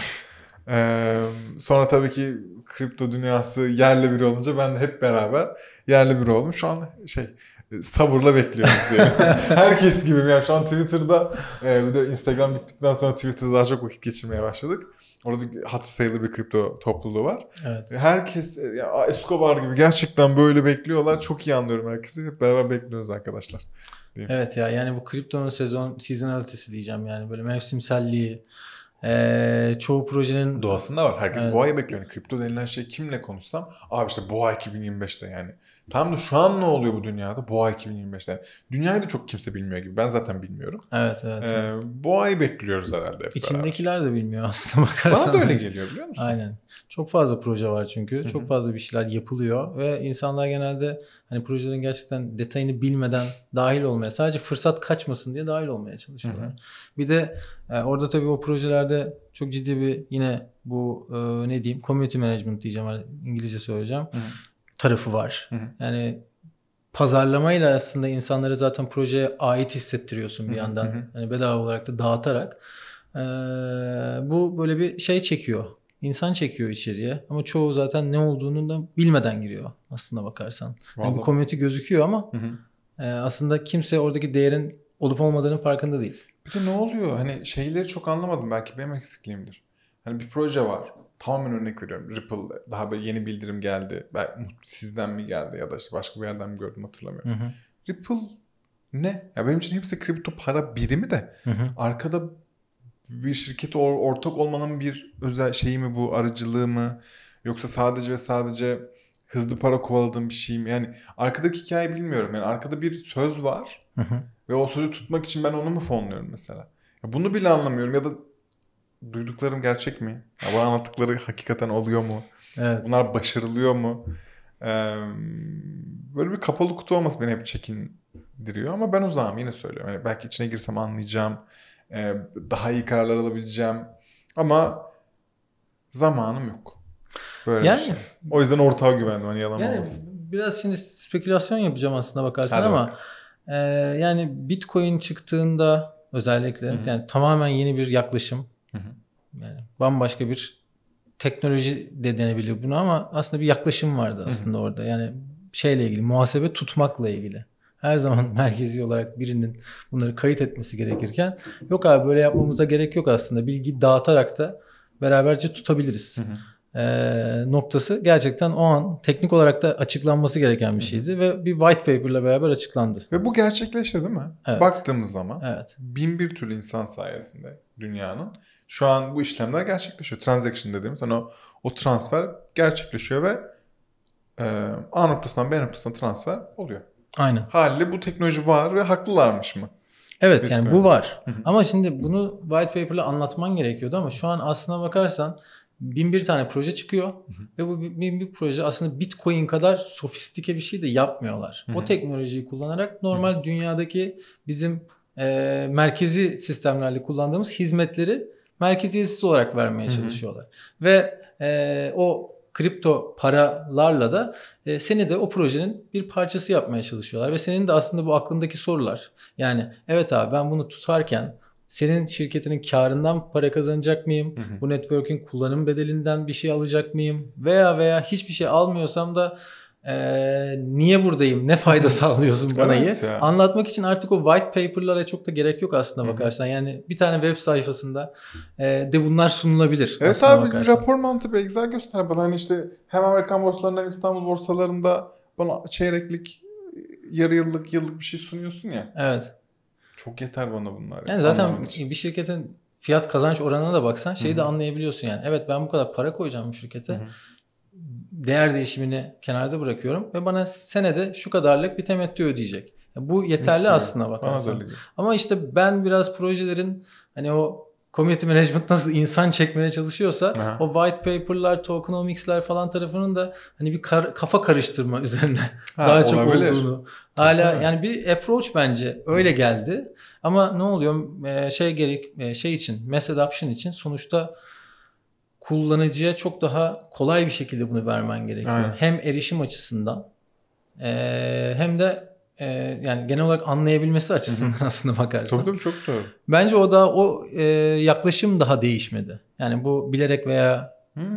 <laughs> ee, sonra tabii ki kripto dünyası yerli bir olunca ben de hep beraber yerli bir oldum. Şu an şey e, sabırla bekliyoruz diye. <laughs> <laughs> Herkes gibi yani şu an Twitter'da e, bir de Instagram gittikten sonra Twitter'da daha çok vakit geçirmeye başladık. Orada hatır sayılır bir kripto topluluğu var. Evet. Herkes ya Escobar gibi gerçekten böyle bekliyorlar. Çok iyi anlıyorum herkesi. Hep beraber bekliyoruz arkadaşlar. Evet ya yani bu kriptonun sezon seasonality'si diyeceğim yani böyle mevsimselliği. Ee, çoğu projenin doğasında var. Herkes evet. bu ay bekliyor. Yani kripto denilen şey kimle konuşsam abi işte bu ay 2025'te yani. Tam da şu an ne oluyor bu dünyada? Bu ay 2025'te. Yani dünyayı da çok kimse bilmiyor gibi. Ben zaten bilmiyorum. Evet evet. Ee, evet. Bu ay bekliyoruz herhalde. Hep İçimdekiler beraber. de bilmiyor aslında bakarsan. Bana da öyle geliyor biliyor musun? Aynen. Çok fazla proje var çünkü. Çok fazla bir şeyler yapılıyor ve insanlar genelde hani projelerin gerçekten detayını bilmeden dahil olmaya sadece fırsat kaçmasın diye dahil olmaya çalışıyorlar. Hı hı. Bir de e, orada tabii o projelerde çok ciddi bir yine bu e, ne diyeyim community management diyeceğim hani İngilizce söyleyeceğim hı hı. tarafı var. Hı hı. Yani pazarlamayla aslında insanları zaten projeye ait hissettiriyorsun bir yandan. Hı hı. Yani bedava olarak da dağıtarak. Ee, bu böyle bir şey çekiyor insan çekiyor içeriye. Ama çoğu zaten ne olduğunu da bilmeden giriyor aslında bakarsan. Yani bu komedi gözüküyor ama hı hı. E, aslında kimse oradaki değerin olup olmadığının farkında değil. Bir de ne oluyor? Hani şeyleri çok anlamadım. Belki benim eksikliğimdir. Hani bir proje var. Tamamen örnek veriyorum. Ripple daha böyle yeni bildirim geldi. Belki sizden mi geldi ya da işte başka bir yerden mi gördüm hatırlamıyorum. Hı hı. Ripple ne? Ya benim için hepsi kripto para birimi de hı hı. arkada bir şirket or, ortak olmanın bir özel şeyi mi bu aracılığı mı yoksa sadece ve sadece hızlı para kovaladığım bir şey mi? Yani arkadaki hikaye bilmiyorum. Yani arkada bir söz var hı hı. ve o sözü tutmak için ben onu mu fonluyorum mesela? Ya bunu bile anlamıyorum ya da duyduklarım gerçek mi? Ya bana anlattıkları hakikaten oluyor mu? Evet. Bunlar başarılıyor mu? Ee, böyle bir kapalı kutu olması beni hep çekindiriyor ama ben o zaman yine söylüyorum. Yani belki içine girsem anlayacağım e, daha iyi kararlar alabileceğim. Ama zamanım yok. Böyle yani, bir şey. O yüzden ortağa güvendim hani yalan yani, olmasın. Biraz şimdi spekülasyon yapacağım aslında bakarsın Hadi ama e, yani Bitcoin çıktığında özellikle Hı-hı. yani tamamen yeni bir yaklaşım. Hı-hı. Yani bambaşka bir teknoloji de denebilir bunu ama aslında bir yaklaşım vardı aslında Hı-hı. orada. Yani şeyle ilgili muhasebe tutmakla ilgili her zaman <laughs> merkezi olarak birinin bunları kayıt etmesi gerekirken yok abi böyle yapmamıza gerek yok aslında. Bilgi dağıtarak da beraberce tutabiliriz. Hı hı. E, noktası gerçekten o an teknik olarak da açıklanması gereken bir şeydi hı ve bir white paper ile beraber açıklandı. Ve bu gerçekleşti değil mi? Evet. Baktığımız zaman evet. bin bir türlü insan sayesinde dünyanın şu an bu işlemler gerçekleşiyor. Transaction dediğimiz hani o, o transfer gerçekleşiyor ve e, A noktasından B noktasına transfer oluyor. Aynen. Haliyle bu teknoloji var ve haklılarmış mı? Evet Bitcoin. yani bu var. ama şimdi bunu white paper'la anlatman gerekiyordu ama şu an aslına bakarsan bin bir tane proje çıkıyor ve bu bin bir proje aslında bitcoin kadar sofistike bir şey de yapmıyorlar. o teknolojiyi kullanarak normal dünyadaki bizim e, merkezi sistemlerle kullandığımız hizmetleri merkeziyetsiz olarak vermeye çalışıyorlar. ve e, o kripto paralarla da e, seni de o projenin bir parçası yapmaya çalışıyorlar. Ve senin de aslında bu aklındaki sorular. Yani evet abi ben bunu tutarken senin şirketinin karından para kazanacak mıyım? Hı hı. Bu networking kullanım bedelinden bir şey alacak mıyım? Veya veya hiçbir şey almıyorsam da e, niye buradayım, ne fayda sağlıyorsun bana evet, ya. anlatmak için artık o white paper'lara çok da gerek yok aslında bakarsan. Hı-hı. Yani bir tane web sayfasında e, de bunlar sunulabilir. Evet abi bakarsan. rapor mantığı bir Excel göster bana. Hani işte hem Amerikan borsalarında hem İstanbul borsalarında bana çeyreklik, yarı yıllık, yıllık bir şey sunuyorsun ya. Evet. Çok yeter bana bunlar. Yani, yani zaten bir şirketin fiyat kazanç oranına da baksan şeyi Hı-hı. de anlayabiliyorsun yani. Evet ben bu kadar para koyacağım bu şirkete. Hı-hı değer değişimini kenarda bırakıyorum ve bana senede şu kadarlık bir temettü ödeyecek. bu yeterli Risk aslında bakarsan. Ama işte ben biraz projelerin hani o community management nasıl insan çekmeye çalışıyorsa Aha. o white paper'lar, tokenomics'ler falan tarafının da hani bir kar, kafa karıştırma <laughs> üzerine ha, daha çok olabilir. olduğunu. Hala Tabii. yani bir approach bence öyle geldi. Ama ne oluyor? Ee, şey gerek e, şey için, mass adoption için sonuçta kullanıcıya çok daha kolay bir şekilde bunu vermen gerekiyor. Aynen. Hem erişim açısından e, hem de e, yani genel olarak anlayabilmesi açısından aslında bakarsan. Tabii tabii çok doğru. Bence o da o e, yaklaşım daha değişmedi. Yani bu bilerek veya hmm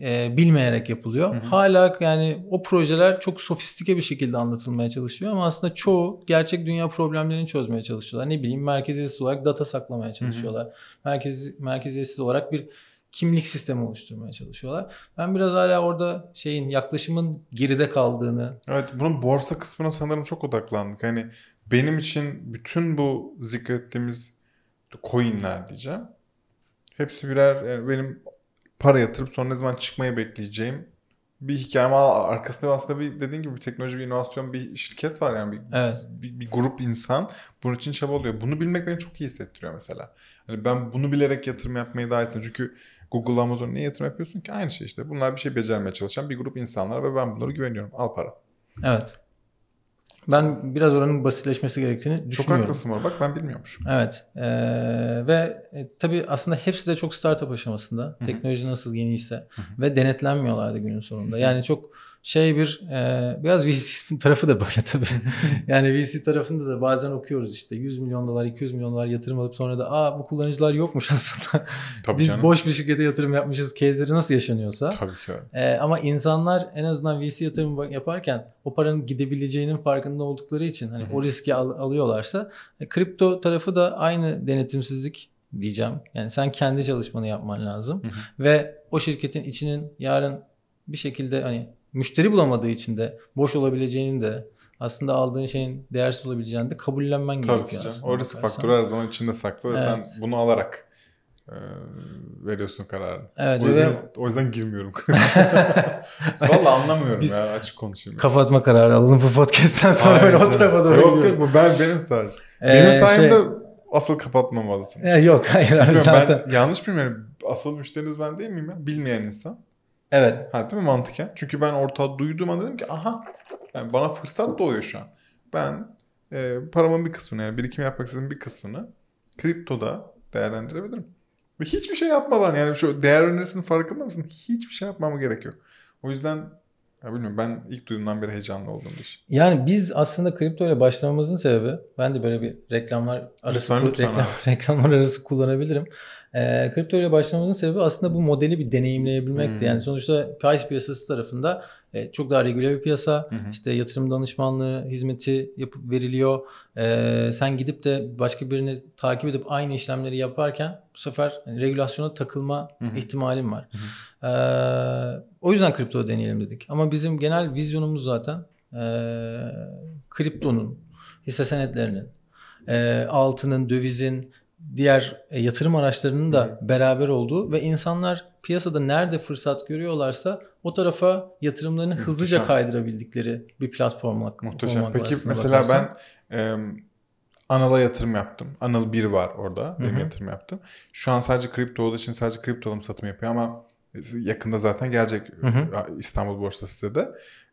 e, bilmeyerek yapılıyor. Hı hı. Hala yani o projeler çok sofistike bir şekilde anlatılmaya çalışıyor ama aslında çoğu gerçek dünya problemlerini çözmeye çalışıyorlar. Ne bileyim merkeziyetsiz olarak data saklamaya çalışıyorlar. Hı hı. Merkez merkeziyetsiz olarak bir kimlik sistemi oluşturmaya çalışıyorlar. Ben biraz hala orada şeyin yaklaşımın geride kaldığını. Evet bunun borsa kısmına sanırım çok odaklandık. Hani benim için bütün bu zikrettiğimiz coinler diyeceğim. Hepsi birer yani e, benim para yatırıp sonra ne zaman çıkmayı bekleyeceğim bir hikaye ama arkasında aslında bir dediğin gibi bir teknoloji, bir inovasyon, bir şirket var yani bir, evet. bir, bir grup insan bunun için çaba oluyor. Bunu bilmek beni çok iyi hissettiriyor mesela. Hani ben bunu bilerek yatırım yapmayı daha istedim. Çünkü Google, Amazon niye yatırım yapıyorsun ki? Aynı şey işte. Bunlar bir şey becermeye çalışan bir grup insanlar ve ben bunlara güveniyorum. Al para. Evet. Ben biraz oranın basitleşmesi gerektiğini düşünüyorum. Çok haklısın var. Bak ben bilmiyormuşum. Evet. Ee, ve e, tabii aslında hepsi de çok startup aşamasında. Teknoloji nasıl yeniyse Hı-hı. ve denetlenmiyorlardı günün sonunda. Yani çok şey bir e, biraz VC <laughs> tarafı da böyle tabii. <laughs> yani VC tarafında da bazen okuyoruz işte 100 milyon dolar 200 milyon dolar yatırım alıp sonra da aa bu kullanıcılar yokmuş aslında. <laughs> Tabii Biz canım. boş bir şirkete yatırım yapmışız. kezleri nasıl yaşanıyorsa. Tabii ki. E, ama insanlar en azından VC yatırım yaparken o paranın gidebileceğinin farkında oldukları için hani Hı-hı. o riski al- alıyorlarsa e, kripto tarafı da aynı denetimsizlik diyeceğim. Yani sen kendi çalışmanı yapman lazım Hı-hı. ve o şirketin içinin yarın bir şekilde hani müşteri bulamadığı için de boş olabileceğini de aslında aldığın şeyin değersiz olabileceğini de kabullenmen Tabii gerekiyor. Tabii ki canım. O faktörü her zaman içinde saklı evet. ve sen bunu alarak e, veriyorsun kararını. Evet, o yüzden, ve... o yüzden girmiyorum. <laughs> <laughs> Vallahi anlamıyorum Biz ya açık konuşayım. Yani. Kafa atma kararı alalım bu podcast'ten sonra Aynen. böyle o tarafa doğru yok, gidiyoruz. Yok bu ben, benim sadece. Ee, benim şey- sayemde şey... asıl kapatmamalısınız. Ee, yok hayır abi Bilmiyorum, zaten. Ben, yanlış bilmiyorum. Asıl müşteriniz ben değil miyim ya? Bilmeyen insan. Evet. Ha değil mi mantıken? Çünkü ben orta duydum an dedim ki aha yani bana fırsat doğuyor şu an. Ben e, paramın bir kısmını yani birikim yapmak istediğim bir kısmını kriptoda değerlendirebilirim. Ve hiçbir şey yapmadan yani şu değer önerisinin farkında mısın? Hiçbir şey yapmama gerek yok. O yüzden ya bilmiyorum ben ilk duyduğumdan beri heyecanlı olduğum bir şey. Yani biz aslında kripto ile başlamamızın sebebi ben de böyle bir reklamlar arası lütfen, lütfen reklam, <laughs> reklamlar arası kullanabilirim. E, kripto ile başlamamızın sebebi aslında bu modeli bir deneyimleyebilmekti. Hmm. Yani sonuçta faiz piyasası tarafında e, çok daha regüle bir piyasa. Hı İşte yatırım danışmanlığı hizmeti yapıp veriliyor. E, sen gidip de başka birini takip edip aynı işlemleri yaparken bu sefer regülasyona takılma hı ihtimalim var. Hı E, o yüzden kripto deneyelim dedik. Ama bizim genel vizyonumuz zaten e, kriptonun, hisse senetlerinin, e, altının, dövizin diğer e, yatırım araçlarının da beraber olduğu ve insanlar piyasada nerede fırsat görüyorlarsa o tarafa yatırımlarını Muhteşem. hızlıca kaydırabildikleri bir platform olarak. Muhteşem. Peki mesela bakarsan. ben e, Anal'a yatırım yaptım. Anal 1 var orada. Benim yatırım yaptım. Şu an sadece kripto olduğu için sadece kripto alım satım yapıyor ama e, yakında zaten gelecek hı İstanbul borsası size de.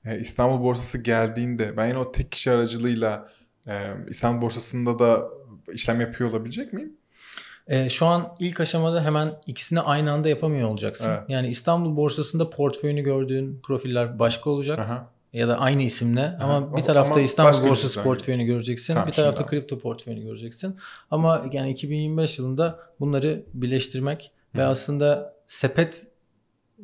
E, İstanbul borsası geldiğinde ben yine o tek kişi aracılığıyla e, İstanbul borsasında da işlem yapıyor olabilecek miyim? E, şu an ilk aşamada hemen ikisini aynı anda yapamıyor olacaksın. Evet. Yani İstanbul borsasında portföyünü gördüğün profiller başka olacak. Aha. Ya da aynı isimle Aha. ama bir tarafta ama İstanbul borsası portföyünü göreceksin, tamam, bir tarafta şimdi, kripto portföyünü göreceksin. Ama yani 2025 yılında bunları birleştirmek Hı. ve aslında sepet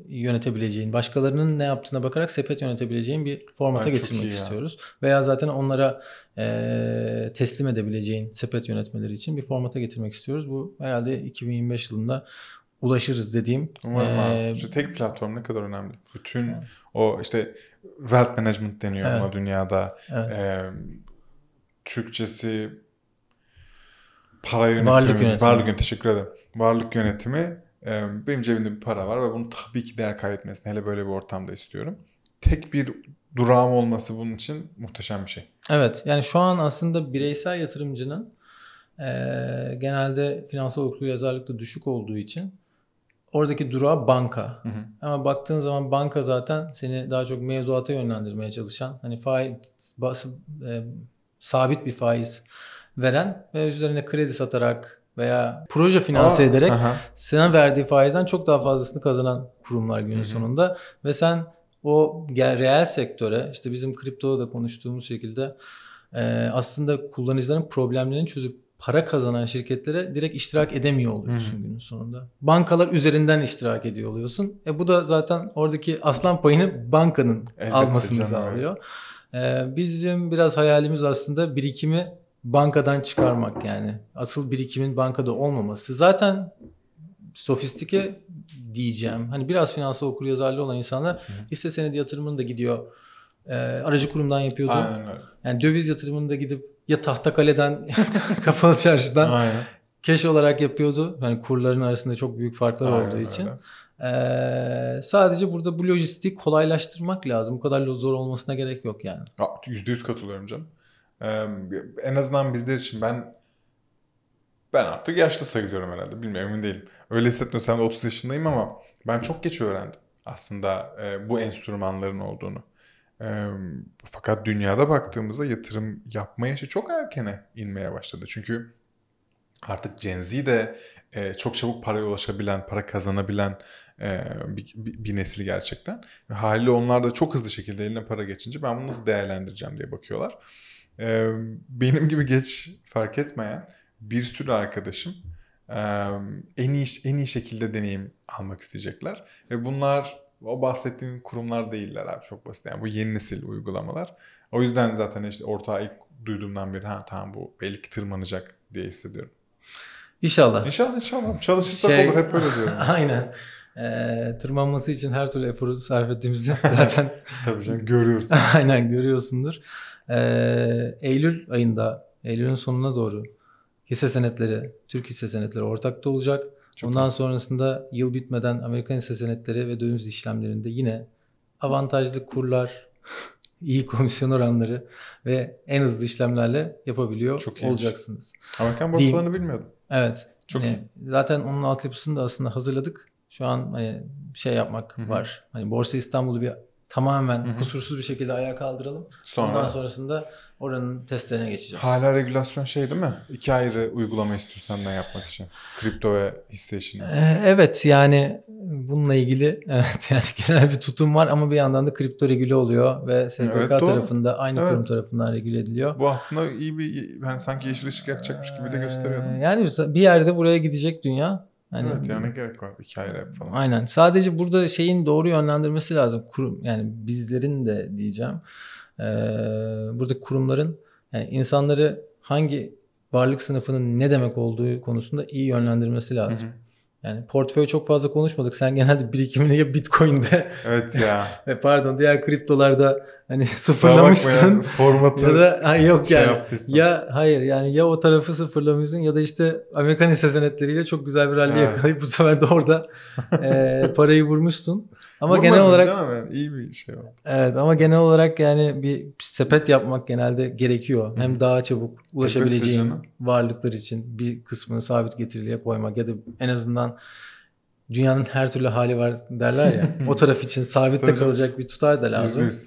yönetebileceğin, başkalarının ne yaptığına bakarak sepet yönetebileceğin bir formata Ay, getirmek istiyoruz. Ya. Veya zaten onlara e, teslim edebileceğin sepet yönetmeleri için bir formata getirmek istiyoruz. Bu herhalde 2025 yılında ulaşırız dediğim. Umarım ee, İşte tek platform ne kadar önemli. Bütün evet. o işte wealth management deniyor evet. ama dünyada. Evet. E, Türkçesi para yönetimi. Varlık yönetimi. Varlık yönetimi. Teşekkür ederim. Varlık yönetimi benim cebimde bir para var ve bunu tabii ki değer kaybetmesin hele böyle bir ortamda istiyorum. Tek bir durağım olması bunun için muhteşem bir şey. Evet yani şu an aslında bireysel yatırımcının e, genelde finansal okulu yazarlıkta düşük olduğu için oradaki durağı banka. Hı hı. Ama baktığın zaman banka zaten seni daha çok mevzuata yönlendirmeye çalışan hani faiz bas, e, sabit bir faiz veren ve üzerine kredi satarak veya proje finanse Aa, ederek aha. sana verdiği faizden çok daha fazlasını kazanan kurumlar günün Hı-hı. sonunda ve sen o reel sektöre işte bizim kriptoda da konuştuğumuz şekilde e, aslında kullanıcıların problemlerini çözüp para kazanan şirketlere direkt iştirak edemiyor oluyorsun hmm. günün sonunda. Bankalar üzerinden iştirak ediyor oluyorsun. E bu da zaten oradaki aslan payını bankanın Elbette almasını sağlıyor. Evet. E, bizim biraz hayalimiz aslında birikimi bankadan çıkarmak yani. Asıl birikimin bankada olmaması. Zaten sofistike diyeceğim. Hani biraz finansal okuryazarlı olan insanlar hisse senedi yatırımını da gidiyor. E, aracı kurumdan yapıyordu. Aynen öyle. Yani döviz yatırımını da gidip ya Tahtakale'den <laughs> kapalı çarşıdan keş olarak yapıyordu. Yani kurların arasında çok büyük farklar Aynen olduğu için. Öyle. sadece burada bu lojistiği kolaylaştırmak lazım. Bu kadar zor olmasına gerek yok yani. Ya, %100 katılıyorum canım en azından bizler için ben ben artık yaşlı sayılıyorum herhalde. Bilmiyorum emin değilim. Öyle hissetmiyorsam da 30 yaşındayım ama ben çok geç öğrendim aslında e, bu enstrümanların olduğunu. E, fakat dünyada baktığımızda yatırım yapma yaşı çok erkene inmeye başladı. Çünkü artık Gen Z de e, çok çabuk paraya ulaşabilen, para kazanabilen e, bir, bir, bir nesil gerçekten. Ve haliyle onlar da çok hızlı şekilde eline para geçince ben bunu nasıl değerlendireceğim diye bakıyorlar e, benim gibi geç fark etmeyen bir sürü arkadaşım e, en iyi en iyi şekilde deneyim almak isteyecekler ve bunlar o bahsettiğin kurumlar değiller abi çok basit yani bu yeni nesil uygulamalar. O yüzden zaten işte ortağı ilk duyduğumdan beri ha tamam bu belki tırmanacak diye hissediyorum. İnşallah. İnşallah inşallah çalışırsak şey... olur hep öyle diyorum. <laughs> Aynen e, tırmanması için her türlü eforu sarf ettiğimizi <laughs> zaten <laughs> tabii canım görüyoruz. <laughs> aynen görüyorsundur. E, Eylül ayında, Eylül'ün sonuna doğru hisse senetleri, Türk hisse senetleri ortakta olacak. Çok Ondan iyi. sonrasında yıl bitmeden Amerikan hisse senetleri ve döviz işlemlerinde yine avantajlı kurlar, iyi komisyon oranları ve en hızlı işlemlerle yapabiliyor Çok olacaksınız. Amerikan borsalarını Değil. bilmiyordum. Evet. Çok yani iyi. Zaten onun altyapısını da aslında hazırladık. Şu an hani şey yapmak Hı-hı. var. Hani Borsa İstanbul'u bir tamamen Hı-hı. kusursuz bir şekilde ayağa kaldıralım. Sonra. Ondan sonrasında oranın testlerine geçeceğiz. Hala regülasyon şey değil mi? İki ayrı uygulama istiyorsan senden yapmak için. Kripto ve hisse işini. Ee, evet yani bununla ilgili <laughs> evet yani genel bir tutum var ama bir yandan da kripto regüle oluyor ve SPK evet, tarafında aynı evet. kurum tarafından regüle ediliyor. Bu aslında iyi bir yani sanki yeşil ışık yakacakmış gibi de gösteriyor. Ee, yani bir yerde buraya gidecek dünya. Hani, evet yani gerek var hikaye rap falan. Aynen. Sadece burada şeyin doğru yönlendirmesi lazım. Kurum, yani bizlerin de diyeceğim. Ee, burada kurumların yani insanları hangi varlık sınıfının ne demek olduğu konusunda iyi yönlendirmesi lazım. Hı hı. Yani portföy çok fazla konuşmadık. Sen genelde birikimini ya Bitcoin'de evet ya. <laughs> pardon diğer kriptolarda hani <laughs> sıfırlamışsın. Ya, formatı ya da hani yok şey yani. Ya hayır yani ya o tarafı sıfırlamışsın ya da işte Amerikan hisse senetleriyle çok güzel bir rally evet. yakalayıp bu sefer de orada <laughs> e, parayı vurmuşsun. Ama Vurmadın genel olarak yani iyi bir şey oldu. Evet ama genel olarak yani bir sepet yapmak genelde gerekiyor. Hı-hı. Hem daha çabuk ulaşabileceğin varlıklar için bir kısmını sabit getiriliye koymak ya da en azından dünyanın her türlü hali var derler ya. <laughs> o taraf için sabitte kalacak bir tutar da lazım. %100.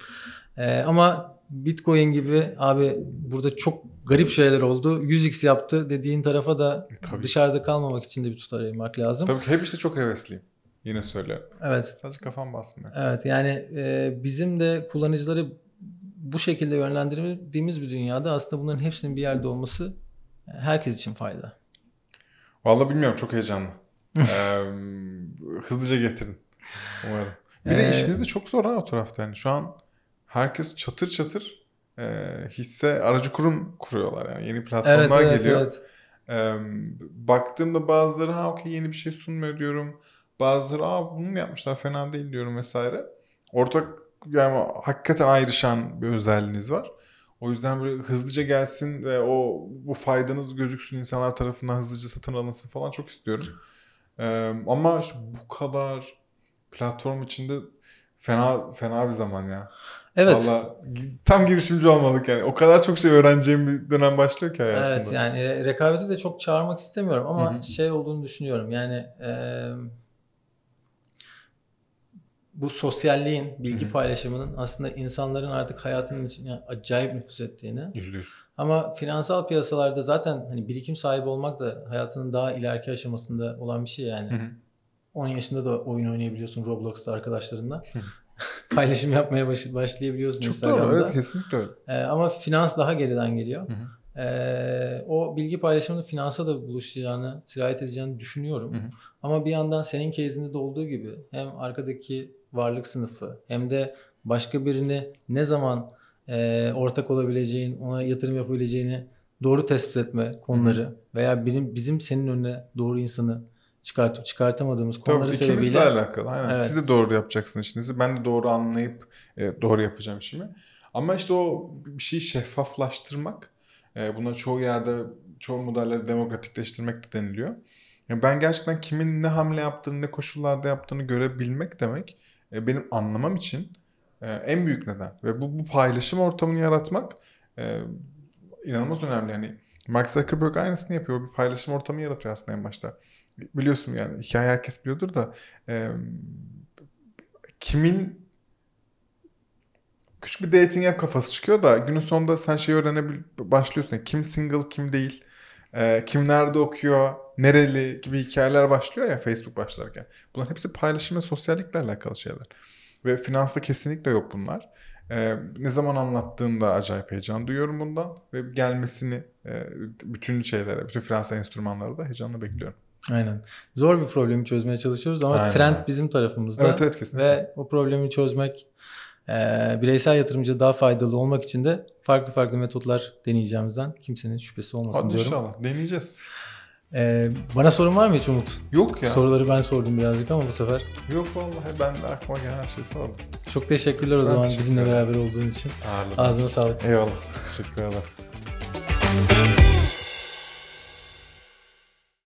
Ee, ama Bitcoin gibi abi burada çok garip şeyler oldu. 100x yaptı dediğin tarafa da e, dışarıda kalmamak için de bir tutar ayırmak lazım. Tabii ki hep işte çok hevesliyim. Yine söyle. Evet. Sadece kafam basmıyor. Evet yani e, bizim de kullanıcıları bu şekilde yönlendirdiğimiz bir dünyada aslında bunların hepsinin bir yerde olması herkes için fayda. Vallahi bilmiyorum çok heyecanlı. <laughs> ee, hızlıca getirin umarım. Bir de işiniz de çok zor ha o tarafta yani. Şu an herkes çatır çatır e, hisse aracı kurum kuruyorlar yani yeni platformlar evet, evet, geliyor. Evet. E, baktığımda bazıları ha okey yeni bir şey sunmuyor diyorum. Bazıları aa bunu mu yapmışlar fena değil diyorum vesaire. Ortak yani hakikaten ayrışan bir özelliğiniz var. O yüzden böyle hızlıca gelsin ve o bu faydanız gözüksün insanlar tarafından hızlıca satın alınsın falan çok istiyorum. Ee, ama işte bu kadar platform içinde fena fena bir zaman ya. Evet. Valla tam girişimci olmalık yani. O kadar çok şey öğreneceğim bir dönem başlıyor ki hayatımda. Evet yani rekabeti de çok çağırmak istemiyorum ama Hı-hı. şey olduğunu düşünüyorum. Yani e, bu sosyalliğin, bilgi Hı-hı. paylaşımının aslında insanların artık hayatının içine acayip nüfus ettiğini. %100. Ama finansal piyasalarda zaten hani birikim sahibi olmak da hayatının daha ileriki aşamasında olan bir şey yani. Hı-hı. 10 yaşında da oyun oynayabiliyorsun Roblox'ta arkadaşlarınla. <laughs> paylaşım yapmaya baş, başlayabiliyorsun Çok Instagram'da. doğru evet kesinlikle öyle. Ee, ama finans daha geriden geliyor. Hı hı. Ee, o bilgi paylaşımını finansa da buluşacağını, sirayet edeceğini düşünüyorum. Hı hı. Ama bir yandan senin kezinde de olduğu gibi hem arkadaki varlık sınıfı hem de başka birini ne zaman e, ortak olabileceğin, ona yatırım yapabileceğini doğru tespit etme konuları Hı-hı. veya benim bizim senin önüne doğru insanı çıkartıp çıkartamadığımız konuları Tabii, sebebiyle. Tabii alakalı aynen. Evet. Siz de doğru yapacaksınız işinizi. Ben de doğru anlayıp e, doğru yapacağım işimi. Ama işte o bir şeyi şeffaflaştırmak. E, buna çoğu yerde çoğu modelleri demokratikleştirmek de deniliyor. Yani ben gerçekten kimin ne hamle yaptığını, ne koşullarda yaptığını görebilmek demek e, benim anlamam için e, en büyük neden. Ve bu, bu paylaşım ortamını yaratmak e, inanılmaz önemli. Yani Mark Zuckerberg aynısını yapıyor. Bir paylaşım ortamı yaratıyor aslında en başta biliyorsun yani hikaye herkes biliyordur da e, kimin küçük bir dating app kafası çıkıyor da günün sonunda sen şeyi öğrenebil başlıyorsun. Yani kim single kim değil e, kim nerede okuyor nereli gibi hikayeler başlıyor ya Facebook başlarken. Bunların hepsi paylaşım ve sosyallikle alakalı şeyler. Ve finansta kesinlikle yok bunlar. E, ne zaman anlattığında acayip heyecan duyuyorum bundan ve gelmesini e, bütün şeylere, bütün finans enstrümanlara da heyecanla bekliyorum. Aynen. Zor bir problemi çözmeye çalışıyoruz ama Aynen. trend bizim tarafımızda. Evet, evet kesinlikle. Ve o problemi çözmek e, bireysel yatırımcı daha faydalı olmak için de farklı farklı metotlar deneyeceğimizden kimsenin şüphesi olmasın Hadi diyorum. inşallah deneyeceğiz. Ee, bana sorun var mı hiç Umut? Yok ya. Soruları ben sordum birazcık ama bu sefer. Yok vallahi ben de aklıma gelen her şeyi sordum. Çok teşekkürler o ben zaman bizimle beraber olduğun için. Ağırladınız. Ağzına sağlık. Eyvallah. Teşekkürler.